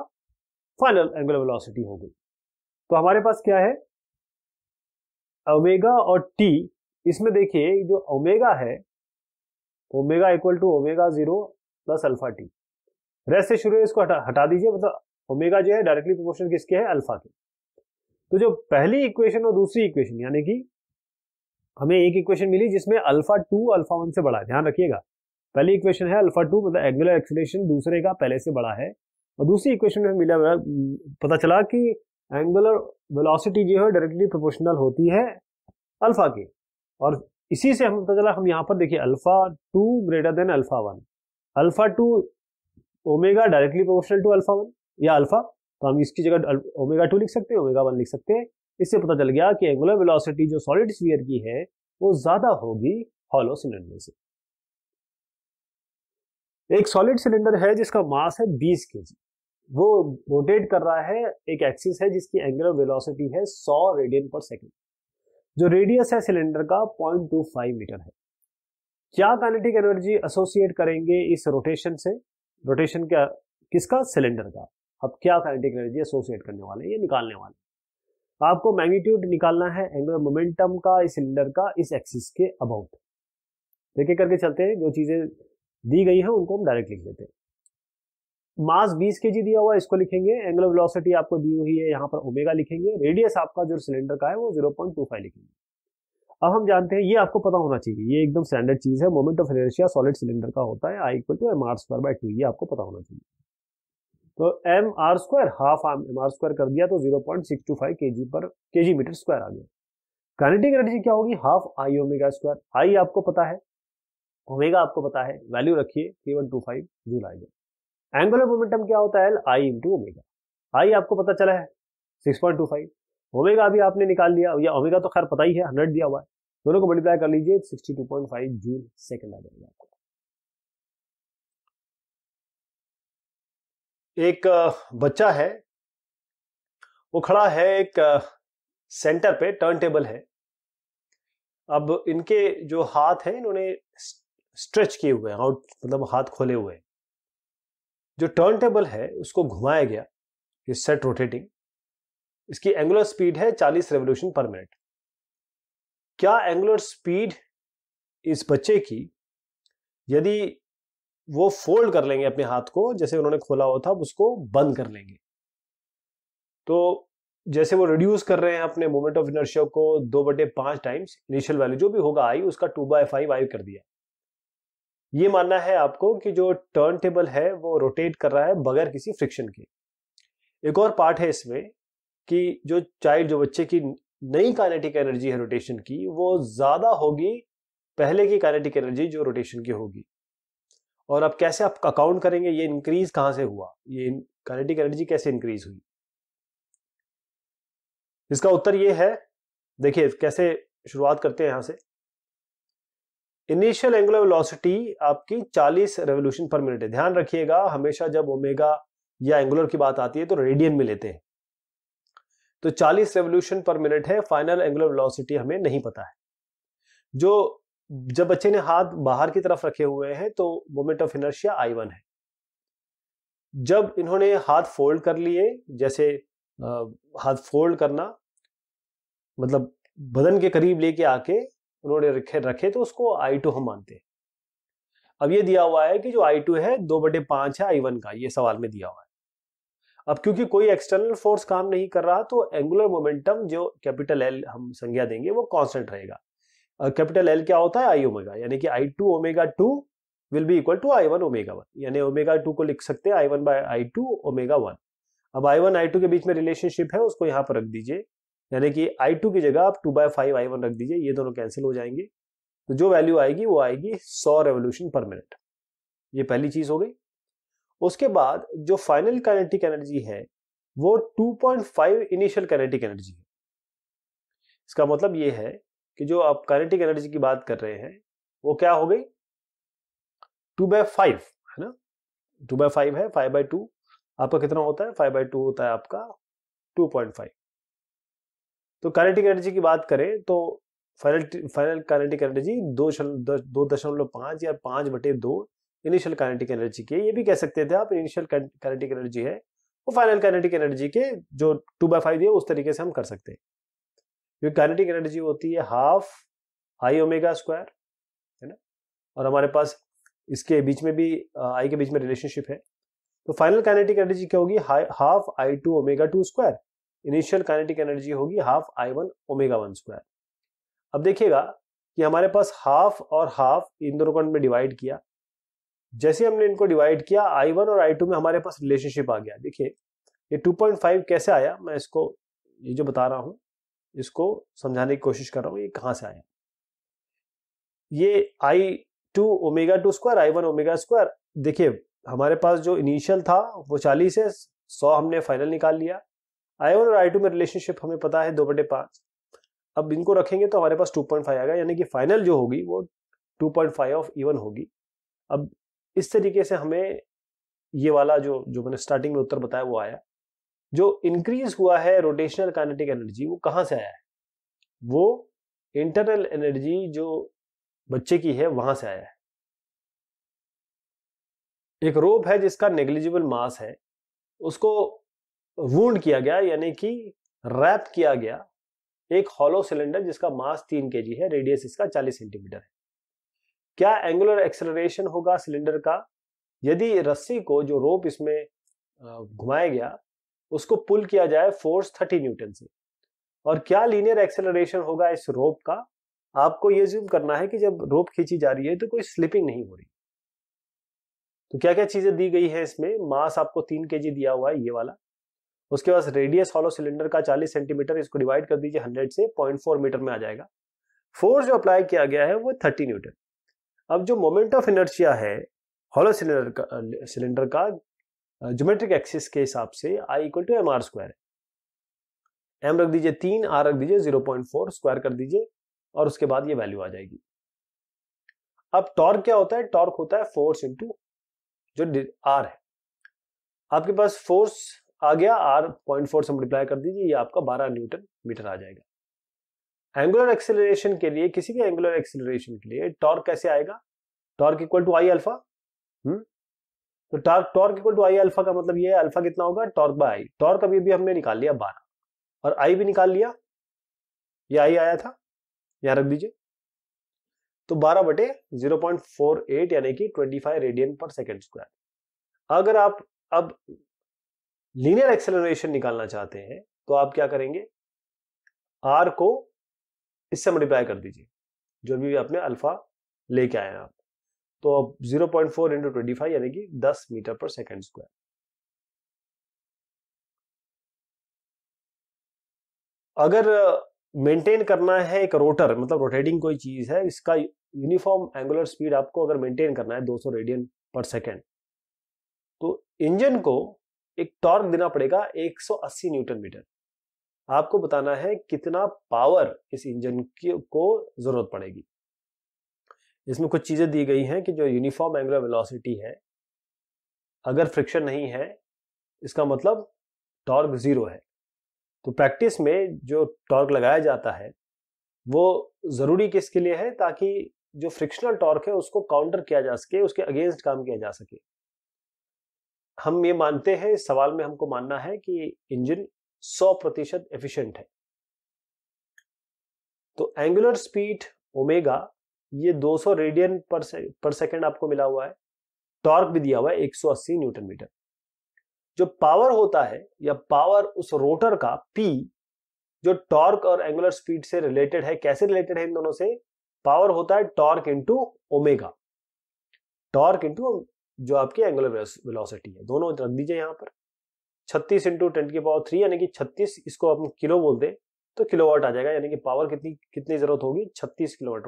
फाइनल एंगुलर वेलोसिटी हो गई तो हमारे पास क्या है ओमेगा और टी इसमें देखिए जो ओमेगा है omega equal to omega zero plus alpha T rest से शुरू है इसको हटा हटा दीजिए मतलब ओमेगा जो है डायरेक्टली प्रोपोर्शन किसके है अल्फा के तो जो पहली इक्वेशन और दूसरी इक्वेशन यानी कि हमें एक इक्वेशन मिली जिसमें अल्फा टू अल्फा वन से बड़ा ध्यान रखिएगा पहली इक्वेशन है अल्फा टू मतलब एंगुलर एक्सलेशन दूसरे का पहले से बड़ा है और दूसरी इक्वेशन में मिला पता चला कि एंगुलर वेलोसिटी जो है डायरेक्टली प्रोपोर्शनल होती है अल्फा की और इसी से हम पता चला हम यहाँ पर देखिए alpha two greater than alpha one alpha two omega directly proportional to alpha one या अल्फा तो हम इसकी जगह ओमेगा टू लिख सकते हैं ओमेगा वन लिख सकते हैं इससे पता चल गया कि एंगुलर वेलोसिटी जो सॉलिड स्फीयर की है वो ज्यादा होगी हॉलो सिलेंडर से एक सॉलिड सिलेंडर है जिसका मास है 20 के वो रोटेट कर रहा है एक एक्सिस है जिसकी एंगुलर वेलोसिटी है 100 रेडियन पर सेकेंड जो रेडियस है सिलेंडर का 0.25 मीटर है क्या काइनेटिक एनर्जी एसोसिएट करेंगे इस रोटेशन से रोटेशन का किसका सिलेंडर का अब क्या काइनेटिक एनर्जी एसोसिएट करने वाले ये निकालने वाले तो आपको मैग्नीट्यूड निकालना है एंगुलर मोमेंटम का इस सिलेंडर का इस एक्सिस के अबाउट देखे करके चलते हैं जो चीज़ें दी गई हैं उनको हम डायरेक्ट लिख देते हैं मास 20 के जी दिया हुआ है इसको लिखेंगे एंगुलर वेलोसिटी आपको दी हुई है यहाँ पर ओमेगा लिखेंगे रेडियस आपका जो सिलेंडर का है वो 0.25 लिखेंगे अब हम जानते हैं ये आपको पता होना चाहिए ये एकदम स्टैंडर्ड चीज़ है moment of inertia solid cylinder का होता है I equal to M R square by two ये आपको पता होना चाहिए तो M are square half M are square कर दिया तो zero point six two five K G पर के जी मीटर स्क्वायर आ गया काइनेटिक एनर्जी क्या होगी half I omega square I आपको पता है ओमेगा आपको पता है वैल्यू रखिए three one two five joule आएगा एंगुलर मोमेंटम क्या होता है आई इंटू ओमेगा आई आपको पता चला है six point two five omega भी आपने निकाल लिया या ओमेगा तो खैर पता ही है हंड्रेड दिया हुआ है दोनों को मल्टीप्लाई कर लीजिए sixty two point five joule second आ जाएगा आपको एक बच्चा है वो खड़ा है एक सेंटर पे टर्न टेबल है अब इनके जो हाथ है इन्होंने स्ट्रेच किए हुए हैं आउट मतलब हाथ खोले हुए हैं जो टर्न टेबल है उसको घुमाया गया ये सेट रोटेटिंग इसकी एंगुलर स्पीड है 40 रेवोल्यूशन पर मिनट क्या एंगुलर स्पीड इस बच्चे की यदि वो फोल्ड कर लेंगे अपने हाथ को जैसे उन्होंने खोला हुआ था उसको बंद कर लेंगे तो जैसे वो रिड्यूस कर रहे हैं अपने मोमेंट ऑफ इनर्शिया को दो बटे पांच टाइम्स इनिशियल वैल्यू जो भी होगा आई उसका टू बाय फाइव आई कर दिया ये मानना है आपको कि जो टर्न टेबल है वो रोटेट कर रहा है बगैर किसी फ्रिक्शन के एक और पार्ट है इसमें कि जो चाइल्ड जो बच्चे की नई काइनेटिक एनर्जी है रोटेशन की वो ज़्यादा होगी पहले की कानेटिक एनर्जी जो रोटेशन की होगी और अब कैसे आप अकाउंट करेंगे ये इंक्रीज कहां से हुआ ये कैनेटिक एनर्जी कैसे इंक्रीज हुई इसका उत्तर ये है देखिए कैसे शुरुआत करते हैं यहां से इनिशियल एंगुलर वेलोसिटी आपकी 40 रेवोल्यूशन पर मिनट है ध्यान रखिएगा हमेशा जब ओमेगा या एंगुलर की बात आती है तो रेडियन में लेते हैं तो 40 रेवोल्यूशन पर मिनट है फाइनल एंगुलर वेलोसिटी हमें नहीं पता है जो जब बच्चे ने हाथ बाहर की तरफ रखे हुए हैं तो moment of inertia I one है जब इन्होंने हाथ फोल्ड कर लिए जैसे आ, हाथ फोल्ड करना मतलब बदन के करीब लेके आके उन्होंने रखे रखे तो उसको आई टू हम मानते हैं अब ये दिया हुआ है कि जो आई टू है दो बटे पांच है आई वन का ये सवाल में दिया हुआ है अब क्योंकि कोई एक्सटर्नल फोर्स काम नहीं कर रहा तो एंगुलर मोमेंटम जो कैपिटल एल हम संज्ञा देंगे वो कांस्टेंट रहेगा कैपिटल एल क्या होता है आई ओमेगा यानी कि I two omega two will be equal to I one omega one यानी ओमेगा टू को लिख सकते हैं I one by I two omega one अब आई वन आई टू के बीच में रिलेशनशिप है उसको यहाँ पर रख दीजिए यानी कि आई टू की जगह आप two by five I one रख दीजिए ये दोनों कैंसिल हो जाएंगे तो जो वैल्यू आएगी वो आएगी सौ रेवोल्यूशन पर मिनट ये पहली चीज हो गई उसके बाद जो फाइनल कैनेटिक एनर्जी है वो two point five initial kinetic energy है इसका मतलब ये है कि जो आप काइनेटिक एनर्जी की बात कर रहे हैं वो क्या हो गई टू बाय फाइव है ना टू बाय फाइव है फाइव बाय टू आपका कितना होता है फाइव बाय टू होता है आपका टू पॉइंट फाइव तो काइनेटिक एनर्जी की बात करें तो फाइनल फाइनल काइनेटिक एनर्जी दो दो दशमलव पांच या पांच बटे दो इनिशियल काइनेटिक एनर्जी की ये भी कह सकते थे आप इनिशियल काइनेटिक एनर्जी है वो फाइनल काइनेटिक एनर्जी के जो टू बाय फाइव है उस तरीके से हम कर सकते हैं क्योंकि काइनेटिक एनर्जी होती है हाफ आई ओमेगा स्क्वायर है ना और हमारे पास इसके बीच में भी आई के बीच में रिलेशनशिप है तो फाइनल काइनेटिक एनर्जी क्या होगी half I two omega two square initial kinetic energy होगी half I one omega one square अब देखिएगा कि हमारे पास हाफ और हाफ इन दोनों को हमने डिवाइड किया जैसे हमने इनको डिवाइड किया आई वन और आई टू में हमारे पास रिलेशनशिप आ गया देखिए ये टू पॉइंट फाइव कैसे आया मैं इसको ये जो बता रहा हूँ इसको समझाने की कोशिश कर रहा हूँ ये कहाँ से आया ये I two omega two square I one omega square देखिए हमारे पास जो इनिशियल था वो चालीस है सौ हमने फाइनल निकाल लिया आई वन और आई टू में रिलेशनशिप हमें पता है दो बटे पाँच अब इनको रखेंगे तो हमारे पास टू पॉइंट फाइव आएगा यानी कि फाइनल जो होगी वो two point five of E one होगी अब इस तरीके से हमें ये वाला जो जो मैंने स्टार्टिंग में उत्तर बताया वो आया जो इंक्रीज हुआ है रोटेशनल काइनेटिक एनर्जी वो कहाँ से आया है वो इंटरनल एनर्जी जो बच्चे की है वहां से आया है एक रोप है जिसका नेग्लिजिबल मास है उसको वूंड किया गया यानी कि रैप किया गया एक हॉलो सिलेंडर जिसका मास तीन के है रेडियस इसका चालीस सेंटीमीटर है क्या एंगुलर एक्सेलरेशन होगा सिलेंडर का यदि रस्सी को जो रोप इसमें घुमाया गया उसको पुल किया जाए फोर्स 30 न्यूटन से और क्या लीनियर एक्सेलरेशन होगा इस रोप का आपको ये जूम करना है कि जब रोप खींची जा रही है तो कोई स्लिपिंग नहीं हो रही तो क्या क्या चीजें दी गई है इसमें मास आपको तीन के दिया हुआ है ये वाला उसके बाद रेडियस हॉलो सिलेंडर का 40 सेंटीमीटर इसको डिवाइड कर दीजिए 100 से 0.4 मीटर में आ जाएगा फोर्स जो अप्लाई किया गया है वो 30 न्यूटन अब जो मोमेंट ऑफ इनर्शिया है हॉलो सिलेंडर का सिलेंडर का ज्योमेट्रिक एक्सिस के हिसाब से I equal to M R square है एम रख दीजिए तीन आर रख दीजिए जीरो पॉइंट फोर स्क्वायर कर दीजिए और उसके बाद ये वैल्यू आ जाएगी अब टॉर्क क्या होता है टॉर्क होता है फोर्स इंटू जो आर है आपके पास फोर्स आ गया आर पॉइंट फोर से मल्टीप्लाई कर दीजिए ये आपका बारह न्यूटन मीटर आ जाएगा एंगुलर एक्सेलरेशन के लिए किसी भी एंगुलर एक्सेलरेशन के लिए टॉर्क कैसे आएगा torque equal to I alpha हम्म तो torque torque equal to I alpha का मतलब ये है अल्फा कितना होगा टॉर्क बाय आई टॉर्क अभी अभी हमने निकाल लिया बारह और आई भी निकाल लिया ये आई आया था यहां रख दीजिए तो बारह बटे एट यानी कि ट्वेंटी फाइव रेडियन पर सेकेंड स्क्वायर अगर आप अब लीनियर एक्सेलरेशन निकालना चाहते हैं तो आप क्या करेंगे आर को इससे मल्टीप्लाई कर दीजिए जो भी आपने अल्फा लेके आए हैं आप तो अब zero point four into twenty five यानी कि दस मीटर पर सेकेंड स्क्वायर अगर मेंटेन करना है एक रोटर मतलब रोटेटिंग कोई चीज है इसका यूनिफॉर्म एंगुलर स्पीड आपको अगर मेंटेन करना है 200 रेडियन पर सेकेंड तो इंजन को एक टॉर्क देना पड़ेगा 180 न्यूटन मीटर आपको बताना है कितना पावर इस इंजन को जरूरत पड़ेगी इसमें कुछ चीज़ें दी गई हैं कि जो यूनिफॉर्म एंगुलर वेलोसिटी है अगर फ्रिक्शन नहीं है इसका मतलब टॉर्क ज़ीरो है तो प्रैक्टिस में जो टॉर्क लगाया जाता है वो ज़रूरी किसके लिए है ताकि जो फ्रिक्शनल टॉर्क है उसको काउंटर किया जा सके उसके अगेंस्ट काम किया जा सके हम ये मानते हैं इस सवाल में हमको मानना है कि इंजन 100 प्रतिशत एफिशिएंट है तो एंगुलर स्पीड ओमेगा ये 200 रेडियन पर से, पर सेकेंड आपको मिला हुआ है टॉर्क भी दिया हुआ है 180 न्यूटन मीटर जो पावर होता है या पावर उस रोटर का पी जो टॉर्क और एंगुलर स्पीड से रिलेटेड है कैसे रिलेटेड है इन दोनों से पावर होता है torque into omega torque into जो आपकी एंगुलर वेलोसिटी है दोनों रख दीजिए यहां पर 36 इंटू टेन की पावर थ्री यानी कि 36 इसको हम किलो बोलते हैं तो किलोवाट आ जाएगा यानी कि पावर कितनी कितनी जरूरत होगी 36 किलोवाट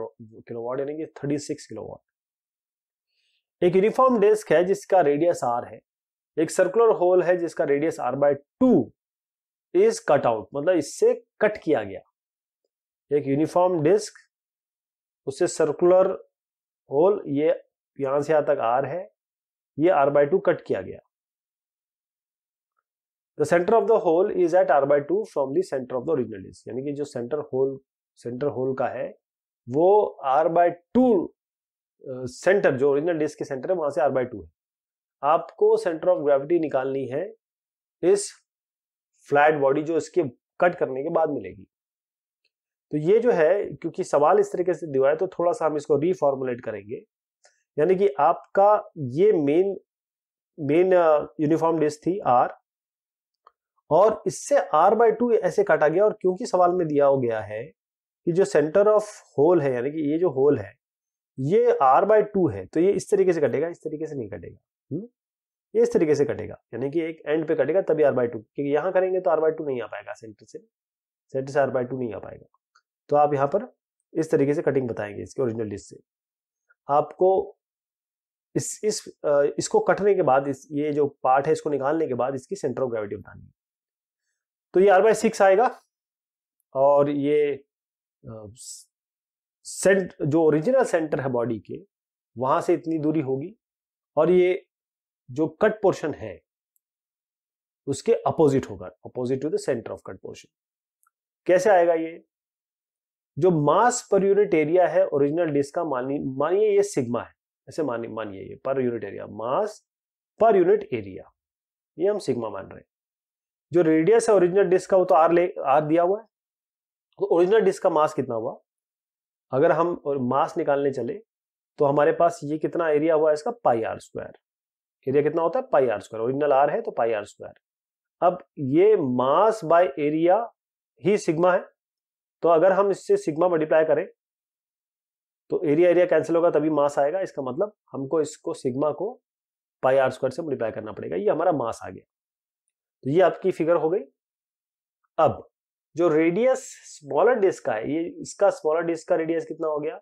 किलोवाट यानी कि 36 किलोवाट एक यूनिफॉर्म डिस्क है जिसका रेडियस आर है एक सर्कुलर होल है जिसका radius R by two is cut out मतलब इससे कट किया गया एक यूनिफॉर्म डिस्क उससे सर्कुलर होल ये यहां से यहां तक आर है ये आर बाय टू कट किया गया centre of the hole is at R by two from the centre of the original disc यानी कि जो सेंटर होल सेंटर होल का है वो आर बाय टू सेंटर जो ओरिजिनल डिस्क के सेंटर है वहां से आर बाय टू है आपको सेंटर ऑफ ग्रेविटी निकालनी है इस फ्लैट बॉडी जो इसके कट करने के बाद मिलेगी तो ये जो है क्योंकि सवाल इस तरीके से दिया तो थोड़ा सा हम इसको रिफॉर्मुलेट करेंगे यानी कि आपका ये मेन मेन यूनिफॉर्म डिस्क थी आर और इससे आर बाय टू ऐसे काटा गया और क्योंकि सवाल में दिया हो गया है कि जो सेंटर ऑफ होल है यानी कि ये जो होल है ये आर बाय टू है तो ये इस तरीके से कटेगा इस तरीके से नहीं कटेगा हम्म? ये इस तरीके से कटेगा यानी कि एक एंड पे कटेगा तभी आर बाय टू क्योंकि यहाँ करेंगे तो आर बाय टू नहीं आ पाएगा सेंटर से सेंटर से आर बाय टू नहीं आ पाएगा तो आप यहाँ पर इस तरीके से कटिंग बताएंगे इसके ओरिजिनल डिस्क से आपको इस इस इसको कटने के बाद इस ये जो पार्ट है इसको निकालने के बाद इसकी सेंटर ऑफ ग्रेविटी बतानी है तो ये आर बाई सिक्स आएगा और ये सेंट जो ओरिजिनल सेंटर है बॉडी के वहां से इतनी दूरी होगी और ये जो कट पोर्शन है उसके अपोजिट होगा opposite to the centre of cut portion कैसे आएगा ये जो मास पर यूनिट एरिया है ओरिजिनल डिस्क का मानिए मानिए ये सिग्मा है ऐसे मानिए मानिए ये पर यूनिट एरिया मास पर यूनिट एरिया ये हम सिग्मा मान रहे हैं जो रेडियस है ओरिजिनल डिस्क का वो तो आर ले आर दिया हुआ है तो ओरिजिनल डिस्क का मास कितना हुआ अगर हम मास निकालने चले तो हमारे पास ये कितना एरिया हुआ है इसका पाई आर स्क्वायर एरिया कितना होता है pi R square original R है तो पाई आर स्क्वायर अब ये मास बाय एरिया ही सिग्मा है तो अगर हम इससे सिग्मा मल्टीप्लाई करें तो एरिया एरिया कैंसिल होगा तभी मास आएगा इसका मतलब हमको इसको सिग्मा को पाई आर स्क्वायर से मल्टीप्लाई करना पड़ेगा ये हमारा मास आ गया तो ये आपकी फिगर हो गई अब जो रेडियस स्मॉलर डिस्क का है ये इसका स्मॉलर डिस्क का रेडियस कितना हो गया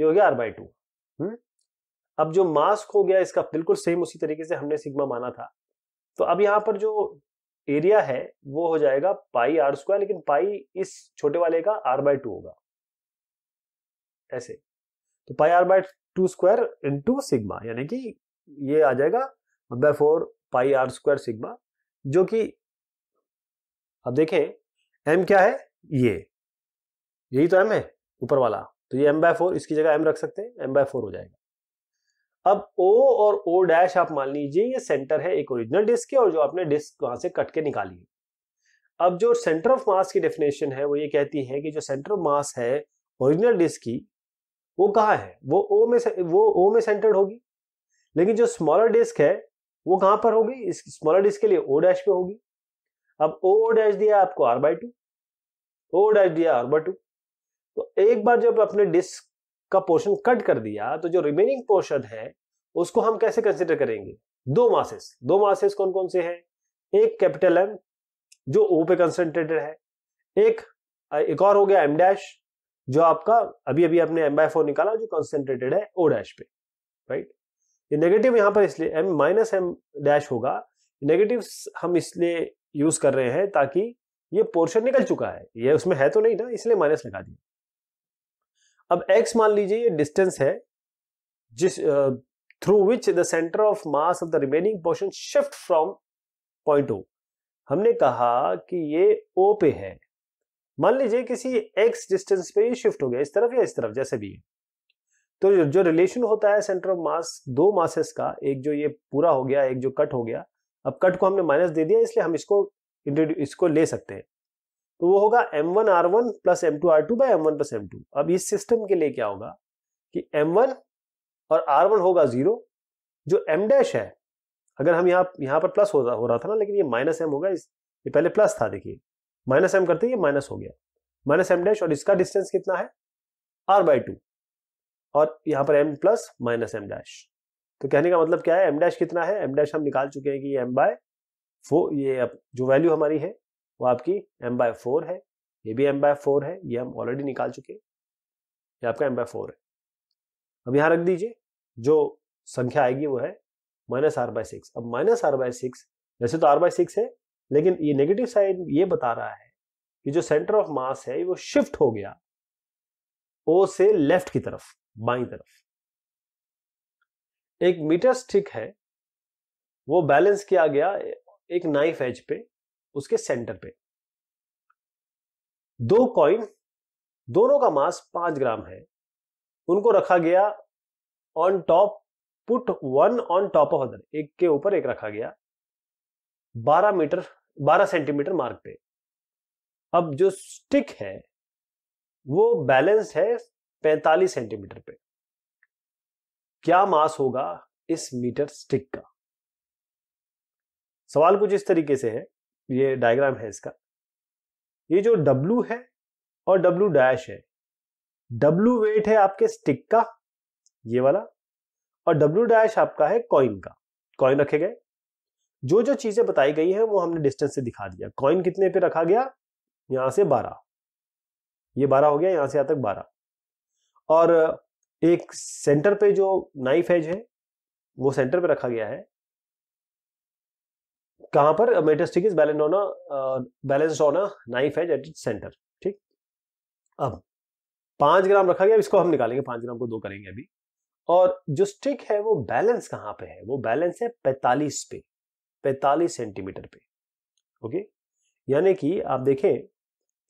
ये हो गया आर बाई टू अब जो मास्क हो गया इसका बिल्कुल सेम उसी तरीके से हमने सिग्मा माना था तो अब यहां पर जो एरिया है वो हो जाएगा पाई आर स्क्वायर लेकिन पाई इस छोटे वाले का आर बाय टू होगा ऐसे तो pi R by two square into sigma यानी कि ये आ जाएगा one by four pi R square sigma जो कि अब देखें एम क्या है ये यही तो एम है ऊपर वाला तो ये एम बाय फोर इसकी जगह एम रख सकते हैं एम बाय फोर हो जाएगा अब ओ और ओ डैश आप मान लीजिए ये सेंटर है एक ओरिजिनल डिस्क के और जो आपने डिस्क वहां से कट के निकाली है अब जो सेंटर ऑफ मास की डेफिनेशन है वो ये कहती है कि जो सेंटर ऑफ मास है ओरिजिनल डिस्क की वो कहाँ है वो ओ में वो ओ में सेंटर्ड होगी लेकिन जो स्मॉलर डिस्क है वो कहां पर होगी इस स्मॉलर डिस्क के लिए ओ डैश पे होगी अब ओ डैश दिया आपको R by two O dash दिया आर बाई टू तो एक बार जब अपने डिस्क का पोर्शन कट कर दिया तो जो रिमेनिंग पोर्शन है उसको हम कैसे कंसिडर करेंगे दो मासेस दो मासेस कौन कौन से हैं एक कैपिटल एम जो ओ पे कंसेंट्रेटेड है एक एक और हो गया एम डैश जो आपका अभी अभी आपने एम बाय फोर निकाला जो कंसेंट्रेटेड है ओ डैश पे राइट ये नेगेटिव यहाँ पर इसलिए एम माइनस एम डैश होगा नेगेटिव हम इसलिए यूज कर रहे हैं ताकि ये पोर्शन निकल चुका है ये उसमें है तो नहीं ना इसलिए माइनस लगा दिया अब एक्स मान लीजिए ये डिस्टेंस है जिस through which the centre of mass of the remaining portion shift from point O हमने कहा कि ये ओ पे है मान लीजिए किसी एक्स डिस्टेंस पे ये शिफ्ट हो गया इस तरफ या इस तरफ जैसे भी है तो जो रिलेशन होता है सेंटर ऑफ मास दो मासेस का एक जो ये पूरा हो गया एक जो कट हो गया अब कट को हमने माइनस दे दिया इसलिए हम इसको इसको ले सकते हैं तो वो होगा M one are one plus M two R two by M one plus M two अब इस सिस्टम के लिए क्या होगा कि एम वन और आर वन होगा जीरो जो एम डैश है अगर हम यहाँ यहाँ पर प्लस हो, हो रहा था ना लेकिन ये माइनस एम होगा इस ये पहले प्लस था देखिए माइनस एम करते ये माइनस हो गया माइनस एम डैश और इसका डिस्टेंस कितना है आर बाई टू और यहाँ पर M plus minus M dash तो कहने का मतलब क्या है एम डैश कितना है एम डैश हम निकाल चुके हैं कि एम बाय फोर ये जो वैल्यू हमारी है वो आपकी एम बाय फोर है ये भी एम बाय फोर है ये हम ऑलरेडी निकाल चुके हैं ये आपका एम बाय फोर है अब यहाँ रख दीजिए जो संख्या आएगी वो है माइनस आर बाय सिक्स अब माइनस आर बाय सिक्स वैसे तो आर बाय सिक्स है लेकिन ये नेगेटिव साइड ये बता रहा है कि जो सेंटर ऑफ मास है वो शिफ्ट हो गया ओ से लेफ्ट की तरफ बाई तरफ एक मीटर स्टिक है वो बैलेंस किया गया एक नाइफ एज पे उसके सेंटर पे दो कॉइन दोनों का मास पांच ग्राम है उनको रखा गया on top put one on top of other एक के ऊपर एक रखा गया बारह मीटर बारह सेंटीमीटर मार्क पे अब जो स्टिक है वो बैलेंस है 45 सेंटीमीटर पे क्या मास होगा इस मीटर स्टिक का सवाल कुछ इस तरीके से है ये डायग्राम है इसका ये जो W है और W डैश है W वेट है आपके स्टिक का ये वाला और W डैश आपका है कॉइन का कॉइन रखे गए जो जो चीजें बताई गई हैं वो हमने डिस्टेंस से दिखा दिया कॉइन कितने पे रखा गया यहां से 12 ये 12 हो गया यहां से यहां तक और एक सेंटर पे जो नाइफ एज है वो सेंटर पे रखा गया है कहां पर metre stick is balance on balance on knife edge at centre ठीक अब पांच ग्राम रखा गया इसको हम निकालेंगे पांच ग्राम को दो करेंगे अभी और जो स्टिक है वो बैलेंस कहां पे है वो बैलेंस है पैतालीस पे पैतालीस सेंटीमीटर पे ओके यानी कि आप देखें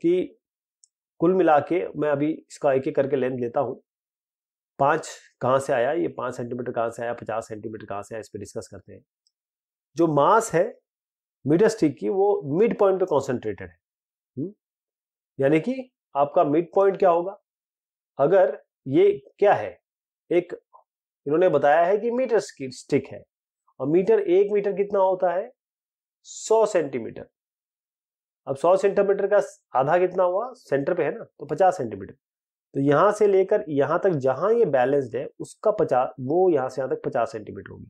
कि कुल मिला के मैं अभी इसका एक एक करके लेंथ लेता हूँ पाँच कहाँ से आया ये पाँच सेंटीमीटर कहाँ से आया पचास सेंटीमीटर कहाँ से आया इस पर डिस्कस करते हैं जो मास है मीटर स्टिक की वो मिड पॉइंट पे कॉन्सेंट्रेटेड है यानी कि आपका मिड पॉइंट क्या होगा अगर ये क्या है एक इन्होंने बताया है कि मीटर स्टिक है और मीटर एक मीटर कितना होता है सौ सेंटीमीटर अब 100 सेंटीमीटर का आधा कितना हुआ सेंटर पे है ना तो 50 सेंटीमीटर तो यहाँ से लेकर यहाँ तक जहाँ ये बैलेंस्ड है उसका 50 वो यहाँ से यहाँ तक पचास सेंटीमीटर होगी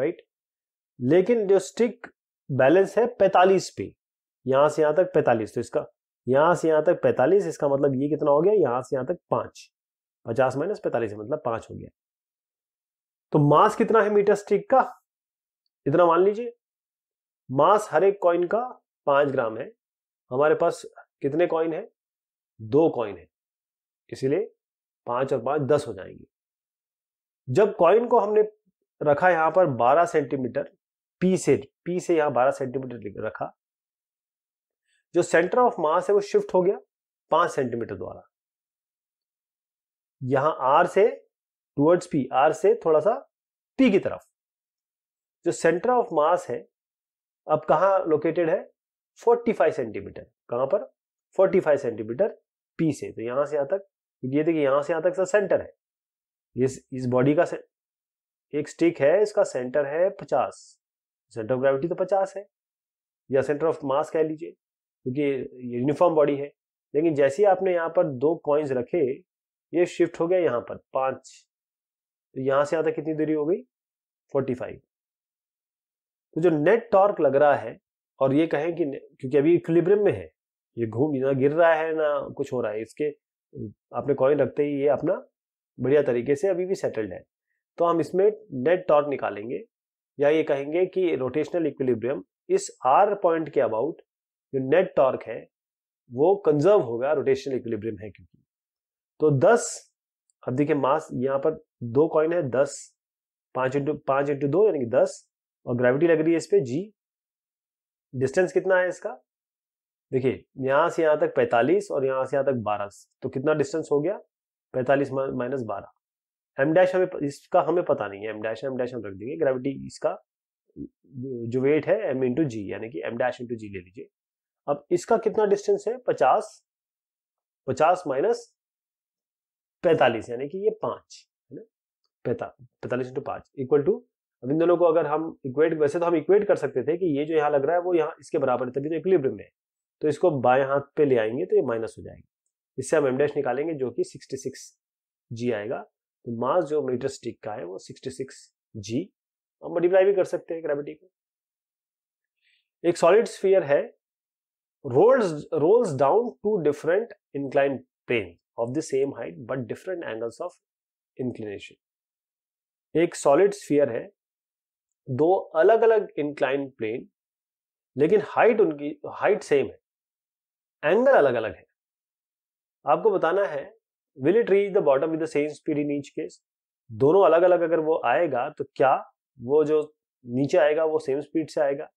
राइट लेकिन जो स्टिक बैलेंस है पैतालीस पे यहाँ से यहाँ तक पैतालीस तो इसका यहाँ से यहाँ तक पैतालीस इसका मतलब ये कितना हो गया यहाँ से यहाँ तक पाँच पचास माइनस पैतालीस मतलब पाँच हो गया तो मास कितना है मीटर स्टिक का इतना मान लीजिए मास हर एक कॉइन का पांच ग्राम है हमारे पास कितने कॉइन है दो कॉइन है इसीलिए पांच और पांच दस हो जाएंगे जब कॉइन को हमने रखा यहां पर बारह सेंटीमीटर पी से पी से यहां बारह सेंटीमीटर रखा जो सेंटर ऑफ मास है वो शिफ्ट हो गया पांच सेंटीमीटर द्वारा यहां आर से टूवर्ड्स पी आर से थोड़ा सा पी की तरफ जो सेंटर ऑफ मास है अब कहा लोकेटेड है 45 सेंटीमीटर कहां पर 45 सेंटीमीटर पी से तो यहां से यहां तक क्योंकि ये देखिए यहां से यहां तक सर सेंटर है ये इस बॉडी का एक स्टिक है इसका सेंटर है 50 सेंटर ऑफ ग्रेविटी तो 50 है या सेंटर ऑफ मास कह लीजिए क्योंकि यूनिफॉर्म बॉडी है लेकिन जैसे ही आपने यहां पर दो कॉइन्स रखे ये शिफ्ट हो गया यहां पर पांच तो यहां से यहां तक कितनी दूरी हो गई 45 तो जो नेट टॉर्क लग रहा है और ये कहें कि क्योंकि अभी इक्विलिब्रियम में है ये घूम ना गिर रहा है ना कुछ हो रहा है इसके आपने कॉइन रखते ही ये अपना बढ़िया तरीके से अभी भी सेटल्ड है तो हम इसमें नेट टॉर्क निकालेंगे या ये कहेंगे कि रोटेशनल इक्विलिब्रियम इस आर पॉइंट के अबाउट जो नेट टॉर्क है वो कंजर्व होगा रोटेशनल इक्विलिब्रियम है क्योंकि तो दस अब देखिए मास यहाँ पर दो कॉइन है दस पाँच इंटू पाँच इंटू दो यानी कि दस और ग्रेविटी लग रही है इस पर जी डिस्टेंस कितना है इसका देखिए यहां से यहां तक 45 और यहां से यहां तक 12 तो कितना डिस्टेंस हो गया 45 माइनस बारह एम डैश हमें इसका हमें पता नहीं है एम डैश एम डैश हम रख देंगे ग्रेविटी इसका जो वेट है एम इंटू जी यानी कि एम डैश इंटू जी ले लीजिए अब इसका कितना डिस्टेंस है पचास पचास माइनस पैंतालीस यानी कि ये पांच है ना पैंतालीस इंटू पांच इक्वल टू अब इन दोनों को अगर हम इक्वेट वैसे तो हम इक्वेट कर सकते थे कि ये जो यहाँ लग रहा है वो यहाँ इसके बराबर है तभी तो इक्विलिब्रियम में है तो इसको बाएं हाथ पे ले आएंगे तो ये माइनस हो जाएगी इससे हम एम डैश निकालेंगे जो कि 66 जी आएगा तो मास जो मीटर स्टिक का है वो 66 जी हम मल्टीप्लाई भी कर सकते हैं ग्रेविटी को एक सॉलिड स्फीयर है rolls rolls down two different incline plane of the same height but different angles of inclination एक सॉलिड स्फीयर है दो अलग अलग इंक्लाइन प्लेन लेकिन हाइट उनकी हाइट सेम है एंगल अलग अलग है आपको बताना है will it reach the bottom with the same speed in each case दोनों अलग अलग अगर वो आएगा तो क्या वो जो नीचे आएगा वो सेम स्पीड से आएगा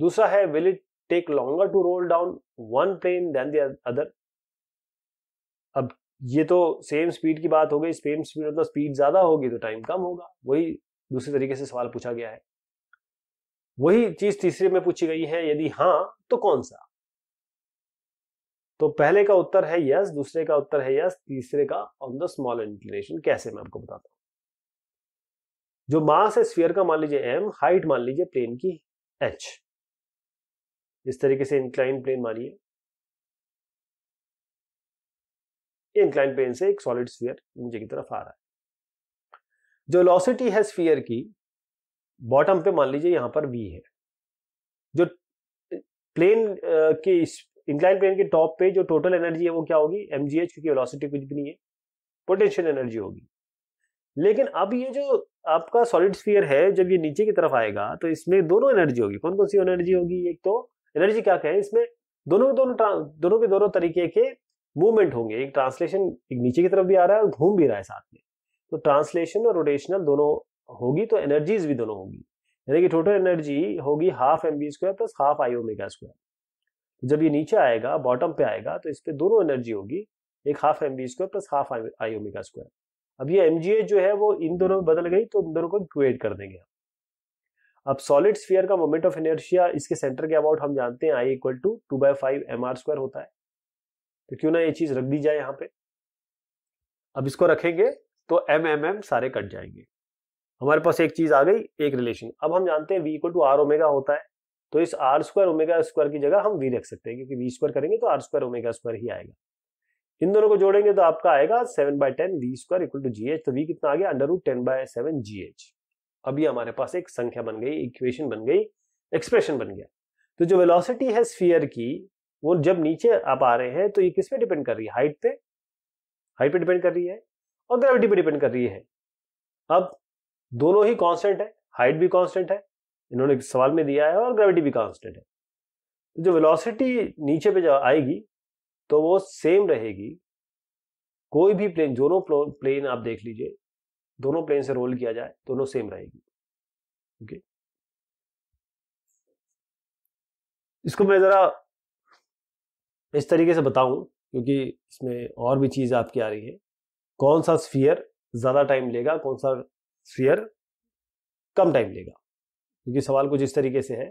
दूसरा है will it take longer to roll down one plane than the other अब ये तो सेम स्पीड की बात हो गई सेम स्पीड मतलब स्पीड ज्यादा होगी तो टाइम कम होगा वही दूसरे तरीके से सवाल पूछा गया है वही चीज तीसरे में पूछी गई है यदि हां तो कौन सा तो पहले का उत्तर है यस दूसरे का उत्तर है यस तीसरे का ऑन द स्मॉल इंक्लिनेशन कैसे मैं आपको बताता हूं जो मास है स्फीयर का मान लीजिए एम हाइट मान लीजिए प्लेन की एच इस तरीके से इंक्लाइन प्लेन मानिए इंक्लाइन प्लेन से एक सॉलिड स्फीयर नीचे की तरफ आ रहा है जो वेलोसिटी है स्फीयर की बॉटम पे मान लीजिए यहाँ पर वी है जो प्लेन के इंक्लाइन प्लेन के टॉप पे जो टोटल एनर्जी है वो क्या होगी एम क्योंकि वेलोसिटी कुछ भी नहीं है पोटेंशियल एनर्जी होगी लेकिन अब ये जो आपका सॉलिड स्फीयर है जब ये नीचे की तरफ आएगा तो इसमें दोनों एनर्जी होगी कौन कौन सी एनर्जी होगी एक तो एनर्जी क्या कहें इसमें दोनों दोनों दोनों के दोनों तरीके के मूवमेंट होंगे एक ट्रांसलेशन एक नीचे की तरफ भी आ रहा है और घूम भी रहा है साथ में तो ट्रांसलेशन और रोटेशनल दोनों होगी तो एनर्जीज भी दोनों होगी यानी कि टोटल एनर्जी होगी half M B square plus half I omega square जब ये नीचे आएगा बॉटम पे आएगा तो इस पर दोनों एनर्जी होगी एक half M B square plus half I omega square अब ये एम जो है वो इन दोनों में बदल गई तो इन दोनों को इक्वेट कर देंगे आप अब सॉलिड स्फीयर का मोमेंट ऑफ इनर्शिया इसके सेंटर के अबाउट हम जानते हैं I equal to two by five M are square होता है तो क्यों ना ये चीज रख दी जाए यहाँ पे अब इसको रखेंगे तो एम एम एम सारे कट जाएंगे हमारे पास एक चीज आ गई एक रिलेशन अब हम जानते हैं we equal to are omega होता है तो इस आर स्क्वायर ओमेगा स्क्वायर की जगह हम वी रख सकते हैं क्योंकि वी स्क्वायर करेंगे तो आर स्क्वायर ओमेगा स्क्वायर ही आएगा इन दोनों को जोड़ेंगे तो आपका आएगा seven by ten V square equal to G H तो वी कितना आ गया under root ten by seven G H अभी हमारे पास एक संख्या बन गई इक्वेशन बन गई एक्सप्रेशन बन गया तो जो वेलोसिटी है स्फीयर की वो जब नीचे आप आ रहे हैं तो ये किस पे डिपेंड कर रही है हाइट पे हाइट पे डिपेंड कर रही है और ग्रेविटी पर डिपेंड कर रही है अब दोनों ही कांस्टेंट है हाइट भी कांस्टेंट है इन्होंने सवाल में दिया है और ग्रेविटी भी कांस्टेंट है तो जो वेलोसिटी नीचे पे जब आएगी तो वो सेम रहेगी कोई भी प्लेन दोनों प्लेन आप देख लीजिए दोनों प्लेन से रोल किया जाए दोनों सेम रहेगी ओके इसको मैं ज़रा इस तरीके से बताऊं क्योंकि इसमें और भी चीज़ आपकी आ रही है कौन सा स्फीयर ज़्यादा टाइम लेगा कौन सा स्फीयर कम टाइम लेगा क्योंकि सवाल कुछ इस तरीके से है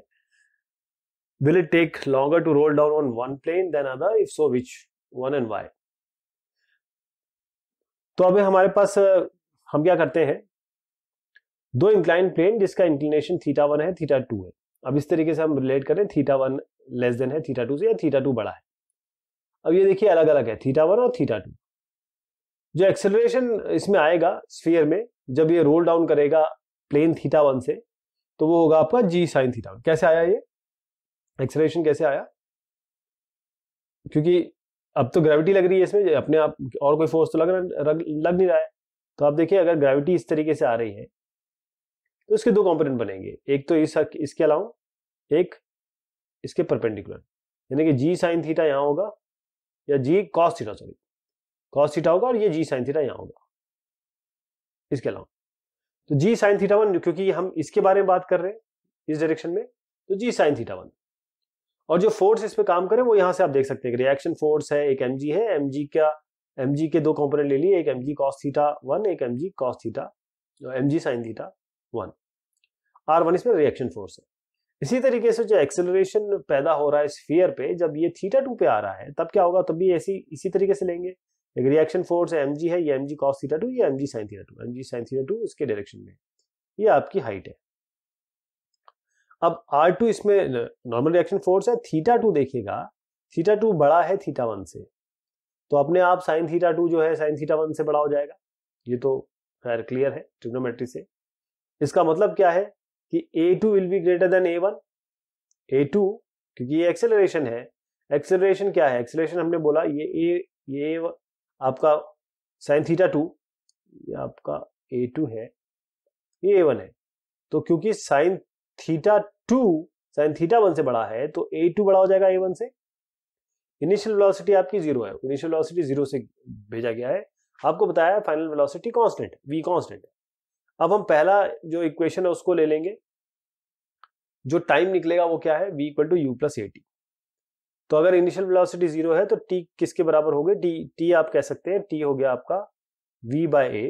will it take longer to roll down on one plane than other if so which one and why तो अभी हमारे पास हम क्या करते हैं दो इंक्लाइन प्लेन जिसका इंक्लिनेशन थीटा वन है थीटा टू है अब इस तरीके से हम रिलेट करें थीटा वन लेस देन है थीटा टू से या थीटा टू बड़ा है अब ये देखिए अलग अलग है थीटा वन और थीटा टू जो एक्सेलरेशन इसमें आएगा स्फीयर में जब ये रोल डाउन करेगा प्लेन थीटा वन से तो वो होगा आपका जी साइन थीटा वन कैसे आया ये एक्सेलरेशन कैसे आया क्योंकि अब तो ग्रेविटी लग रही है इसमें अपने आप और कोई फोर्स तो लग रग, लग नहीं रहा है तो आप देखिए अगर ग्रेविटी इस तरीके से आ रही है तो इसके दो कंपोनेंट बनेंगे एक तो इस इसके अलावा एक इसके परपेंडिकुलर यानी कि जी साइन थीटा यहाँ होगा या g cos theta sorry cos theta होगा और ये जी साइन थीटा यहाँ होगा इसके अलावा तो जी साइन थीटा वन क्योंकि हम इसके बारे में बात कर रहे हैं इस डायरेक्शन में तो जी साइन थीटा वन और जो फोर्स इस पे काम करे वो यहां से आप देख सकते हैं रिएक्शन फोर्स है एक एम है एम का एम के दो कॉम्पोनेट ले लिए एक m g cos theta one एक m g cos theta m g sine theta one are one इसमें रिएक्शन फोर्स है इसी तरीके से जो एक्सेलरेशन पैदा हो रहा है स्फीयर पे जब ये थीटा टू पे आ रहा है तब क्या होगा तब भी ऐसी इसी तरीके से लेंगे एक रिएक्शन फोर्स एम जी है ये m g cos theta two ये m g sine theta two m g sine theta two इसके डायरेक्शन में ये आपकी हाइट है अब आर टू इसमें नॉर्मल रिएक्शन फोर्स है थीटा टू देखिएगा थीटा टू बड़ा है थीटा वन से तो अपने आप साइन थीटा टू जो है साइन थीटा वन से बड़ा हो जाएगा ये तो खैर क्लियर है ट्रिग्नोमेट्री से इसका मतलब क्या है कि a two will be greater than a one a two क्योंकि ये एक्सेलरेशन है एक्सेलरेशन क्या है एक्सेलरेशन हमने बोला ये ए ये आपका साइन थीटा टू ये आपका ए टू है ये ए वन है तो क्योंकि sine theta two sine theta one से बड़ा है तो ए टू बड़ा हो जाएगा ए वन से इनिशियल वेलोसिटी आपकी जीरो है इनिशियल वेलोसिटी जीरो से भेजा गया है आपको बताया final velocity constant v constant अब हम पहला जो इक्वेशन है उसको ले लेंगे जो टाइम निकलेगा वो क्या है v equal to u plus a t तो अगर इनिशियल वेलोसिटी जीरो है तो टी किसके बराबर हो गई टी टी आप कह सकते हैं टी हो गया आपका वी बाय ए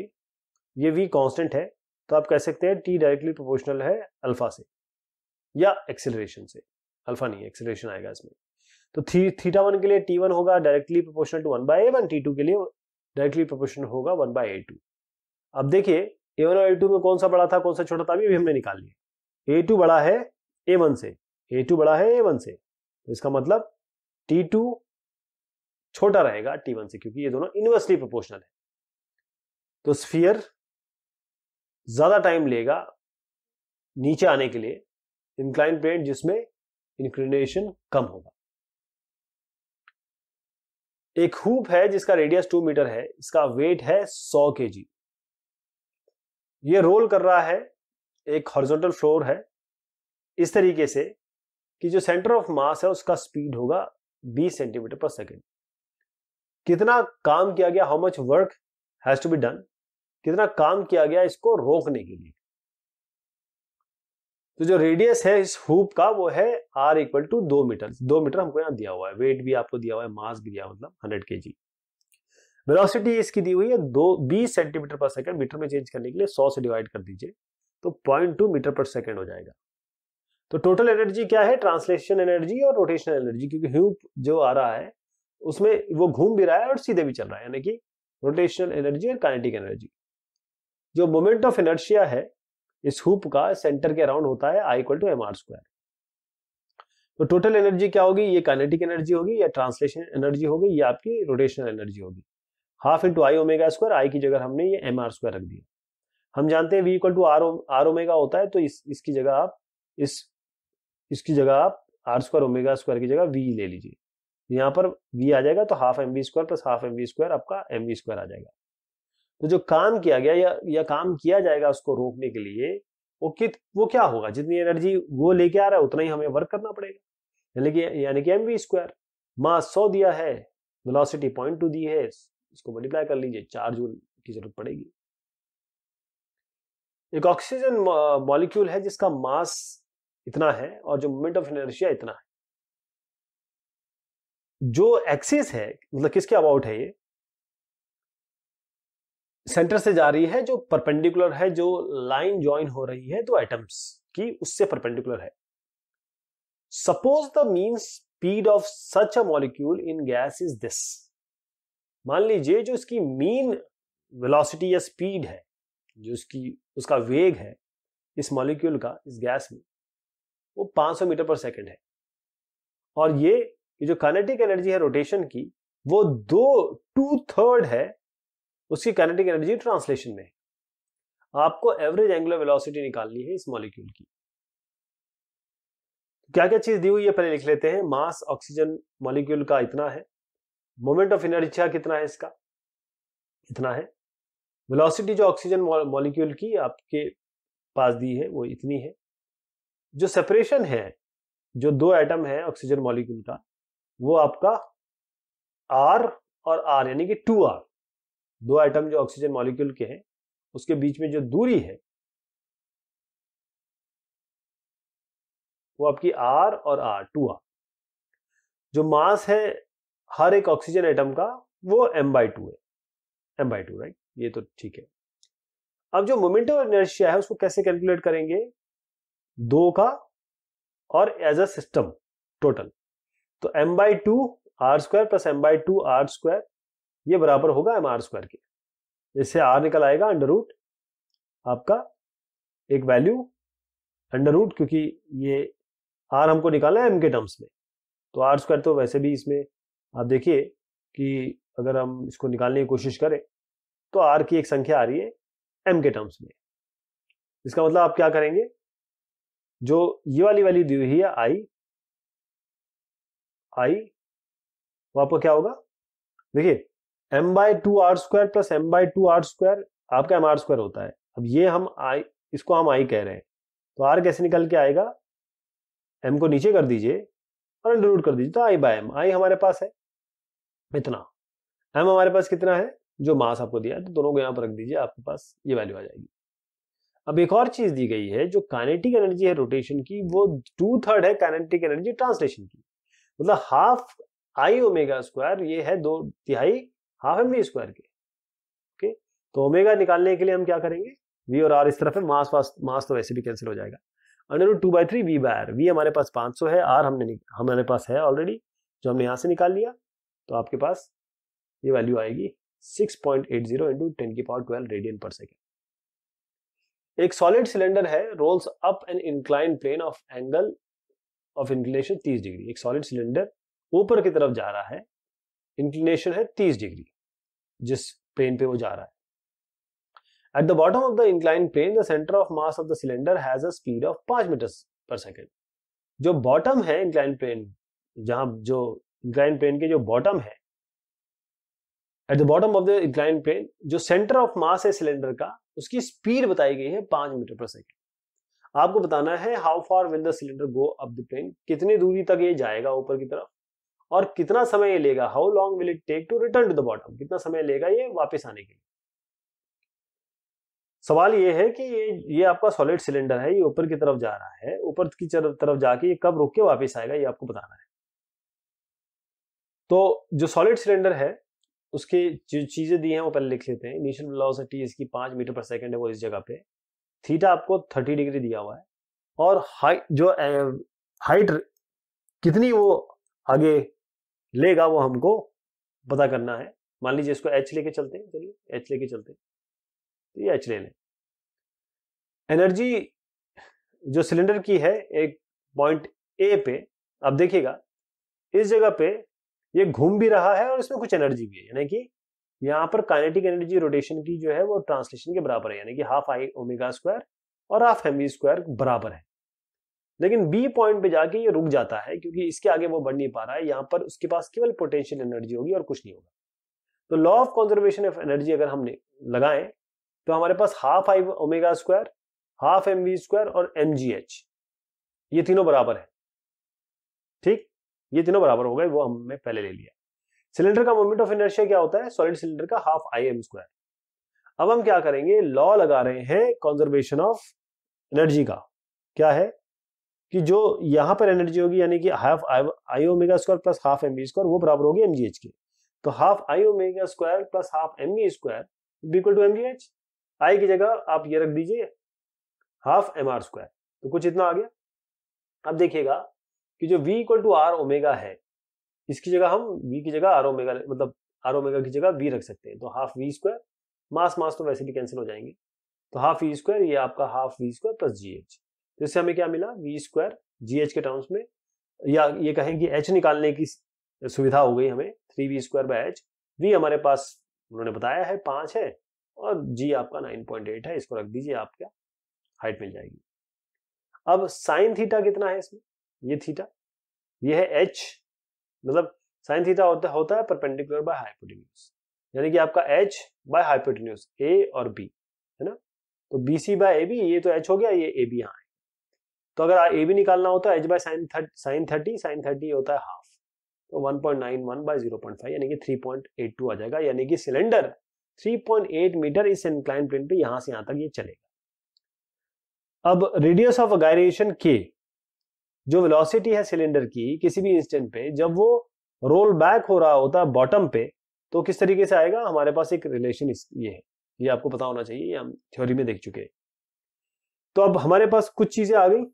ये वी कांस्टेंट है तो आप कह सकते हैं टी डायरेक्टली प्रोपोर्शनल है अल्फा से या एक्सेलरेशन से अल्फा नहीं एक्सेलरेशन आएगा इसमें तो थी, थीटा वन के लिए टी वन होगा directly proportional to one by a one T two के लिए डायरेक्टली प्रोपोर्शनल होगा वन बाय ए टू अब देखिए ए वन और ए टू में कौन सा बड़ा था कौन सा छोटा था अभी हमने निकाल लिया ए टू बड़ा है ए वन से ए टू बड़ा है ए वन से तो इसका मतलब टी टू छोटा रहेगा टी वन से क्योंकि ये दोनों इनवर्सली प्रोपोर्शनल है तो स्फीयर ज्यादा टाइम लेगा नीचे आने के लिए इंक्लाइन पेंट जिसमें इंक्लिनेशन कम होगा एक हूप है जिसका रेडियस टू मीटर है इसका वेट है सौ के जी ये रोल कर रहा है एक हॉरिजॉन्टल फ्लोर है इस तरीके से कि जो सेंटर ऑफ मास है उसका स्पीड होगा बीस सेंटीमीटर पर सेकेंड कितना काम किया गया how much work has to be done कितना काम किया गया इसको रोकने के लिए तो जो रेडियस है इस हुप का वो है आर इक्वल टू दो मीटर दो मीटर हमको यहां दिया हुआ है वेट भी आपको दिया हुआ है मास भी दिया मतलब हंड्रेड के जी वेलोसिटी इसकी दी हुई है दो बीस सेंटीमीटर पर सेकंड मीटर में चेंज करने के लिए सौ से डिवाइड कर दीजिए तो पॉइंट टू मीटर पर सेकंड हो जाएगा तो टोटल एनर्जी क्या है ट्रांसलेशन एनर्जी और रोटेशनल एनर्जी क्योंकि ह्यूप जो आ रहा है उसमें वो घूम भी रहा है और सीधे भी चल रहा है यानी कि रोटेशनल एनर्जी और काइनेटिक एनर्जी जो मोमेंट ऑफ इनर्शिया है इस हुप का सेंटर के अराउंड होता है I equal to M R square तो टोटल एनर्जी क्या होगी ये काइनेटिक एनर्जी होगी या ट्रांसलेशन एनर्जी होगी या आपकी रोटेशनल एनर्जी होगी half into I omega square I की जगह हमने ये एम आर स्क्वायर रख दिया हम जानते हैं we equal to r r omega होता है तो इस इसकी जगह आप इस इसकी जगह आप आर स्क्वायर ओमेगा स्क्वायर की जगह वी ले लीजिए यहाँ पर वी आ जाएगा तो half m v square plus half m v square आपका एम वी स्क्वायर आ जाएगा तो जो काम किया गया या, या काम किया जाएगा उसको रोकने के लिए वो कित वो क्या होगा जितनी एनर्जी वो लेके आ रहा है उतना ही हमें वर्क करना पड़ेगा यानी कि यानी कि एम वी स्क्वायर मास सौ दिया है वेलोसिटी पॉइंट टू दी है इसको मल्टीप्लाई कर लीजिए चार जूल की जरूरत पड़ेगी एक ऑक्सीजन मॉलिक्यूल है जिसका मास इतना है और जो मोमेंट ऑफ इनर्शिया इतना है जो एक्सिस है मतलब किसके अबाउट है ये सेंटर से जा रही है जो परपेंडिकुलर है जो लाइन ज्वाइन हो रही है दो तो एटम्स की उससे परपेंडिकुलर है suppose the mean speed of such a molecule in gas is this मान लीजिए जो इसकी मीन वेलोसिटी या स्पीड है जो इसकी उसका वेग है इस मॉलिक्यूल का इस गैस में वो 500 मीटर पर सेकेंड है और ये ये जो कैनेटिक एनर्जी है रोटेशन की वो दो टू थर्ड है उसकी कैनेटिक एनर्जी ट्रांसलेशन में आपको एवरेज एंगुलर वेलोसिटी निकालनी है इस मॉलिक्यूल की क्या क्या चीज दी हुई है पहले लिख लेते हैं मास ऑक्सीजन मॉलिक्यूल का इतना है मोमेंट ऑफ इनर्जिया कितना है इसका इतना है वेलोसिटी जो ऑक्सीजन मॉलिक्यूल की आपके पास दी है वो इतनी है जो सेपरेशन है जो दो एटम है ऑक्सीजन मॉलिक्यूल का वो आपका आर और आर यानी कि टू आर दो एटम जो ऑक्सीजन मॉलिक्यूल के हैं उसके बीच में जो दूरी है वो आपकी आर और आर टू आर जो मास है हर एक ऑक्सीजन एटम का वो एम बाई टू है एम बाई टू राइट ये तो ठीक है अब जो मोमेंटम ऑफ इनर्शिया है उसको कैसे कैलकुलेट करेंगे दो का और एज अ सिस्टम टोटल तो m by two r square plus m by two r square ये बराबर होगा एम आर स्क्वायर के इससे आर निकल आएगा अंडर रूट आपका एक वैल्यू अंडर रूट क्योंकि ये आर हमको निकालना है एम के टर्म्स में तो आर स्क्वायर तो वैसे भी इसमें आप देखिए कि अगर हम इसको निकालने की कोशिश करें तो आर की एक संख्या आ रही है एम के टर्म्स में इसका मतलब आप क्या करेंगे जो ये वाली वैल्यू दी हुई है आई आई वो तो आपका क्या होगा देखिए m by two r square plus m by two r square आपका एम आर स्क्वायर होता है अब ये हम आई इसको हम आई कह रहे हैं तो आर कैसे निकल के आएगा एम को नीचे कर दीजिए और अंडर रूट कर दीजिए तो आई बाय एम आई हमारे पास है इतना एम हमारे पास कितना है जो मास आपको दिया है तो दोनों को यहाँ पर रख दीजिए आपके पास ये वैल्यू आ जाएगी अब एक और चीज दी गई है जो काइनेटिक एनर्जी है रोटेशन की वो टू थर्ड है काइनेटिक एनर्जी ट्रांसलेशन की मतलब हाफ आई ओमेगा स्क्वायर ये है दो तिहाई हाफ एम वी स्क्वायर के ओके तो ओमेगा निकालने के लिए हम क्या करेंगे वी और आर इस तरफ है मास वास मास तो वैसे भी कैंसिल हो जाएगा under root two by three v by r v हमारे पास सौ है आर हमने हमारे पास है ऑलरेडी जो हमने यहाँ से निकाल लिया तो आपके पास ये वैल्यू आएगी six point eight zero into ten की पावर ट्वेल्व रेडियन पर सेकेंड एक सॉलिड सिलेंडर है rolls up an incline plane of angle of inclination 30 degree एक सॉलिड सिलेंडर ऊपर की तरफ जा रहा है इंक्लिनेशन है 30 डिग्री जिस प्लेन पे वो जा रहा है at the bottom of the incline plane the centre of mass of the cylinder has a speed of पांच मीटर पर सेकेंड जो बॉटम है इंक्लाइन प्लेन जहां जो इंक्लाइन प्लेन के जो बॉटम है at the bottom of the incline plane जो सेंटर ऑफ मास है सिलेंडर का उसकी स्पीड बताई गई है पांच मीटर पर सेकेंड आपको बताना है how far will the cylinder go up the plane कितनी दूरी तक ये जाएगा ऊपर की तरफ और कितना समय ये लेगा how long will it take to return to the bottom कितना समय लेगा ये वापस आने के लिए सवाल ये है कि ये ये आपका सॉलिड सिलेंडर है ये ऊपर की तरफ जा रहा है ऊपर की तरफ जाके ये कब रुक के वापस आएगा ये आपको बताना है तो जो सॉलिड सिलेंडर है उसके जो चीज़ें दी हैं वो पहले लिख लेते हैं इनिशियल वेलोसिटी इसकी पाँच मीटर पर सेकंड है वो इस जगह पे थीटा आपको थर्टी डिग्री दिया हुआ है और हाइट जो हाइट कितनी वो आगे लेगा वो हमको पता करना है मान लीजिए इसको एच लेके चलते हैं चलिए एच लेके चलते हैं तो ये एच ले लें एनर्जी जो सिलेंडर की है एक पॉइंट ए पे आप देखिएगा इस जगह पे ये घूम भी रहा है और इसमें कुछ एनर्जी भी है यानी कि यहाँ पर काइनेटिक एनर्जी रोटेशन की जो है वो ट्रांसलेशन के बराबर है यानी कि हाफ आई ओमेगा स्क्वायर और हाफ एम स्क्वायर बराबर है लेकिन बी पॉइंट पे जाके ये रुक जाता है क्योंकि इसके आगे वो बढ़ नहीं पा रहा है यहाँ पर उसके पास केवल पोटेंशियल एनर्जी होगी और कुछ नहीं होगा तो law of conservation of energy अगर हम लगाएं तो हमारे पास half I omega square half m square और एम ये तीनों बराबर है ठीक ये तीनों बराबर हो गए वो हमने पहले ले लिया सिलेंडर का मोमेंट ऑफ इनर्शिया क्या होता है सॉलिड सिलेंडर का हाफ आई एम स्क्वायर अब हम क्या करेंगे लॉ लगा रहे हैं कॉन्जर्वेशन ऑफ एनर्जी का क्या है कि जो यहां पर एनर्जी होगी यानी कि half I omega square plus half M B square वो बराबर होगी एम जी एच की तो half I omega square plus half M B square equal to m g h I की जगह आप ये रख दीजिए हाफ एम आर स्क्वायर तो कुछ इतना आ गया अब देखिएगा कि जो v equal to are omega है इसकी जगह हम v की जगह आर ओमेगा मतलब आर ओमेगा की जगह v रख सकते हैं तो हाफ वी स्क्वायर मास मास तो वैसे भी कैंसिल हो जाएंगे तो हाफ वी स्क्वायर ये आपका half v square plus g H तो इससे हमें क्या मिला वी स्क्वायर जी एच के टर्म्स में या ये कहें कि एच निकालने की सुविधा हो गई हमें three v square by h v हमारे पास उन्होंने बताया है पाँच है और जी आपका नाइन पॉइंट एट है इसको रख दीजिए आपका हाइट मिल जाएगी अब साइन थीटा कितना है इसमें ये थीटा ये है एच मतलब साइन थीटा होता होता है परपेंडिकुलर बाय हाइपोटेन्यूज यानी कि आपका एच बाय हाइपोटेन्यूज ए और बी है ना तो B C by A B ये तो एच हो गया ये ए बी यहाँ तो अगर ए बी निकालना होता है h by sine thirty sine thirty sine thirty होता है हाफ तो one point nine one by zero point five यानी कि थ्री पॉइंट एट टू आ जाएगा यानी कि cylinder three point eight metre इस इंक्लाइन प्लेन पे यहां से यहां तक ये चलेगा अब रेडियस ऑफ गायरेशन के जो वेलोसिटी है सिलेंडर की किसी भी इंस्टेंट पे जब वो रोल बैक हो रहा होता है बॉटम पे तो किस तरीके से आएगा हमारे पास एक रिलेशन ये है ये आपको पता होना चाहिए हम थ्योरी में देख चुके तो अब हमारे पास कुछ चीजें आ गई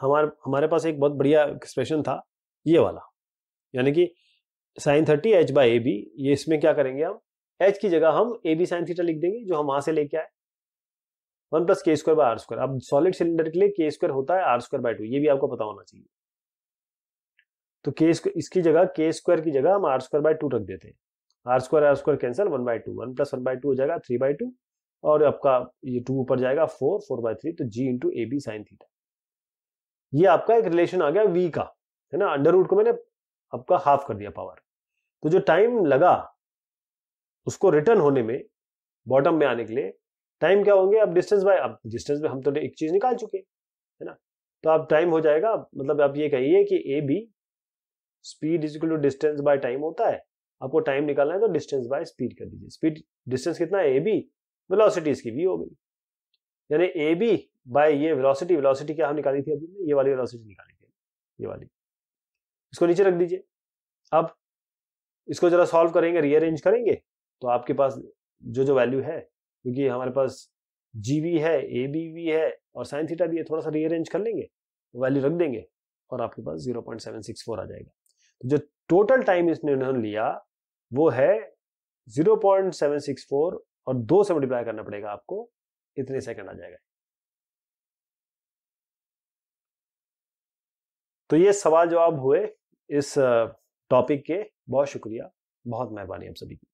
हमारे हमारे पास एक बहुत बढ़िया एक्सप्रेशन था ये वाला यानी कि sine thirty h by A B ये इसमें क्या करेंगे हम एच की जगह हम ए बी साइन थीटा लिख देंगे जो हम वहां से लेके आए one plus k square by r square अब सॉलिड सिलेंडर के लिए के स्क्वायर होता है आर स्क्वायर बाय टू ये भी आपको पता होना चाहिए तो के स्क्वायर इसकी जगह के स्क्वायर की जगह हम आर स्क्वायर बाय टू रख देते हैं r square r square cancel one by two one plus one by two हो जाएगा थ्री बाय टू और आपका ये टू ऊपर जाएगा फोर फोर बाय थ्री तो g into A B sine theta ये आपका एक रिलेशन आ गया वी का है ना अंडर रूट को मैंने आपका हाफ कर दिया पावर तो जो टाइम लगा उसको रिटर्न होने में बॉटम में आने के लिए टाइम क्या होंगे अब डिस्टेंस बाय अब डिस्टेंस में हम तो एक चीज निकाल चुके है ना तो अब टाइम हो जाएगा मतलब आप ये कहिए कि A B speed is equal to distance by time होता है आपको टाइम निकालना है तो डिस्टेंस बाय स्पीड कर दीजिए स्पीड डिस्टेंस कितना है ए बी वेलोसिटी इसकी भी हो गई यानी ए बी बाय ये वेलोसिटी वेलोसिटी क्या हम निकाली थी अभी ये वाली वेलोसिटी निकाली थी ये वाली इसको नीचे रख दीजिए अब इसको जरा सॉल्व करेंगे रीअरेंज करेंगे तो आपके पास जो जो वैल्यू है क्योंकि हमारे पास जी वी है ए बी वी है और साइन थीटा भी है थोड़ा सा रीअरेंज कर लेंगे वैल्यू रख देंगे और आपके पास zero point seven six four आ जाएगा तो जो टोटल टाइम इसने उन्होंने लिया वो है zero point seven six four और दो से मल्टीप्लाई करना पड़ेगा आपको इतने सेकंड आ जाएगा तो ये सवाल जवाब हुए इस टॉपिक के बहुत शुक्रिया बहुत मेहरबानी आप सभी की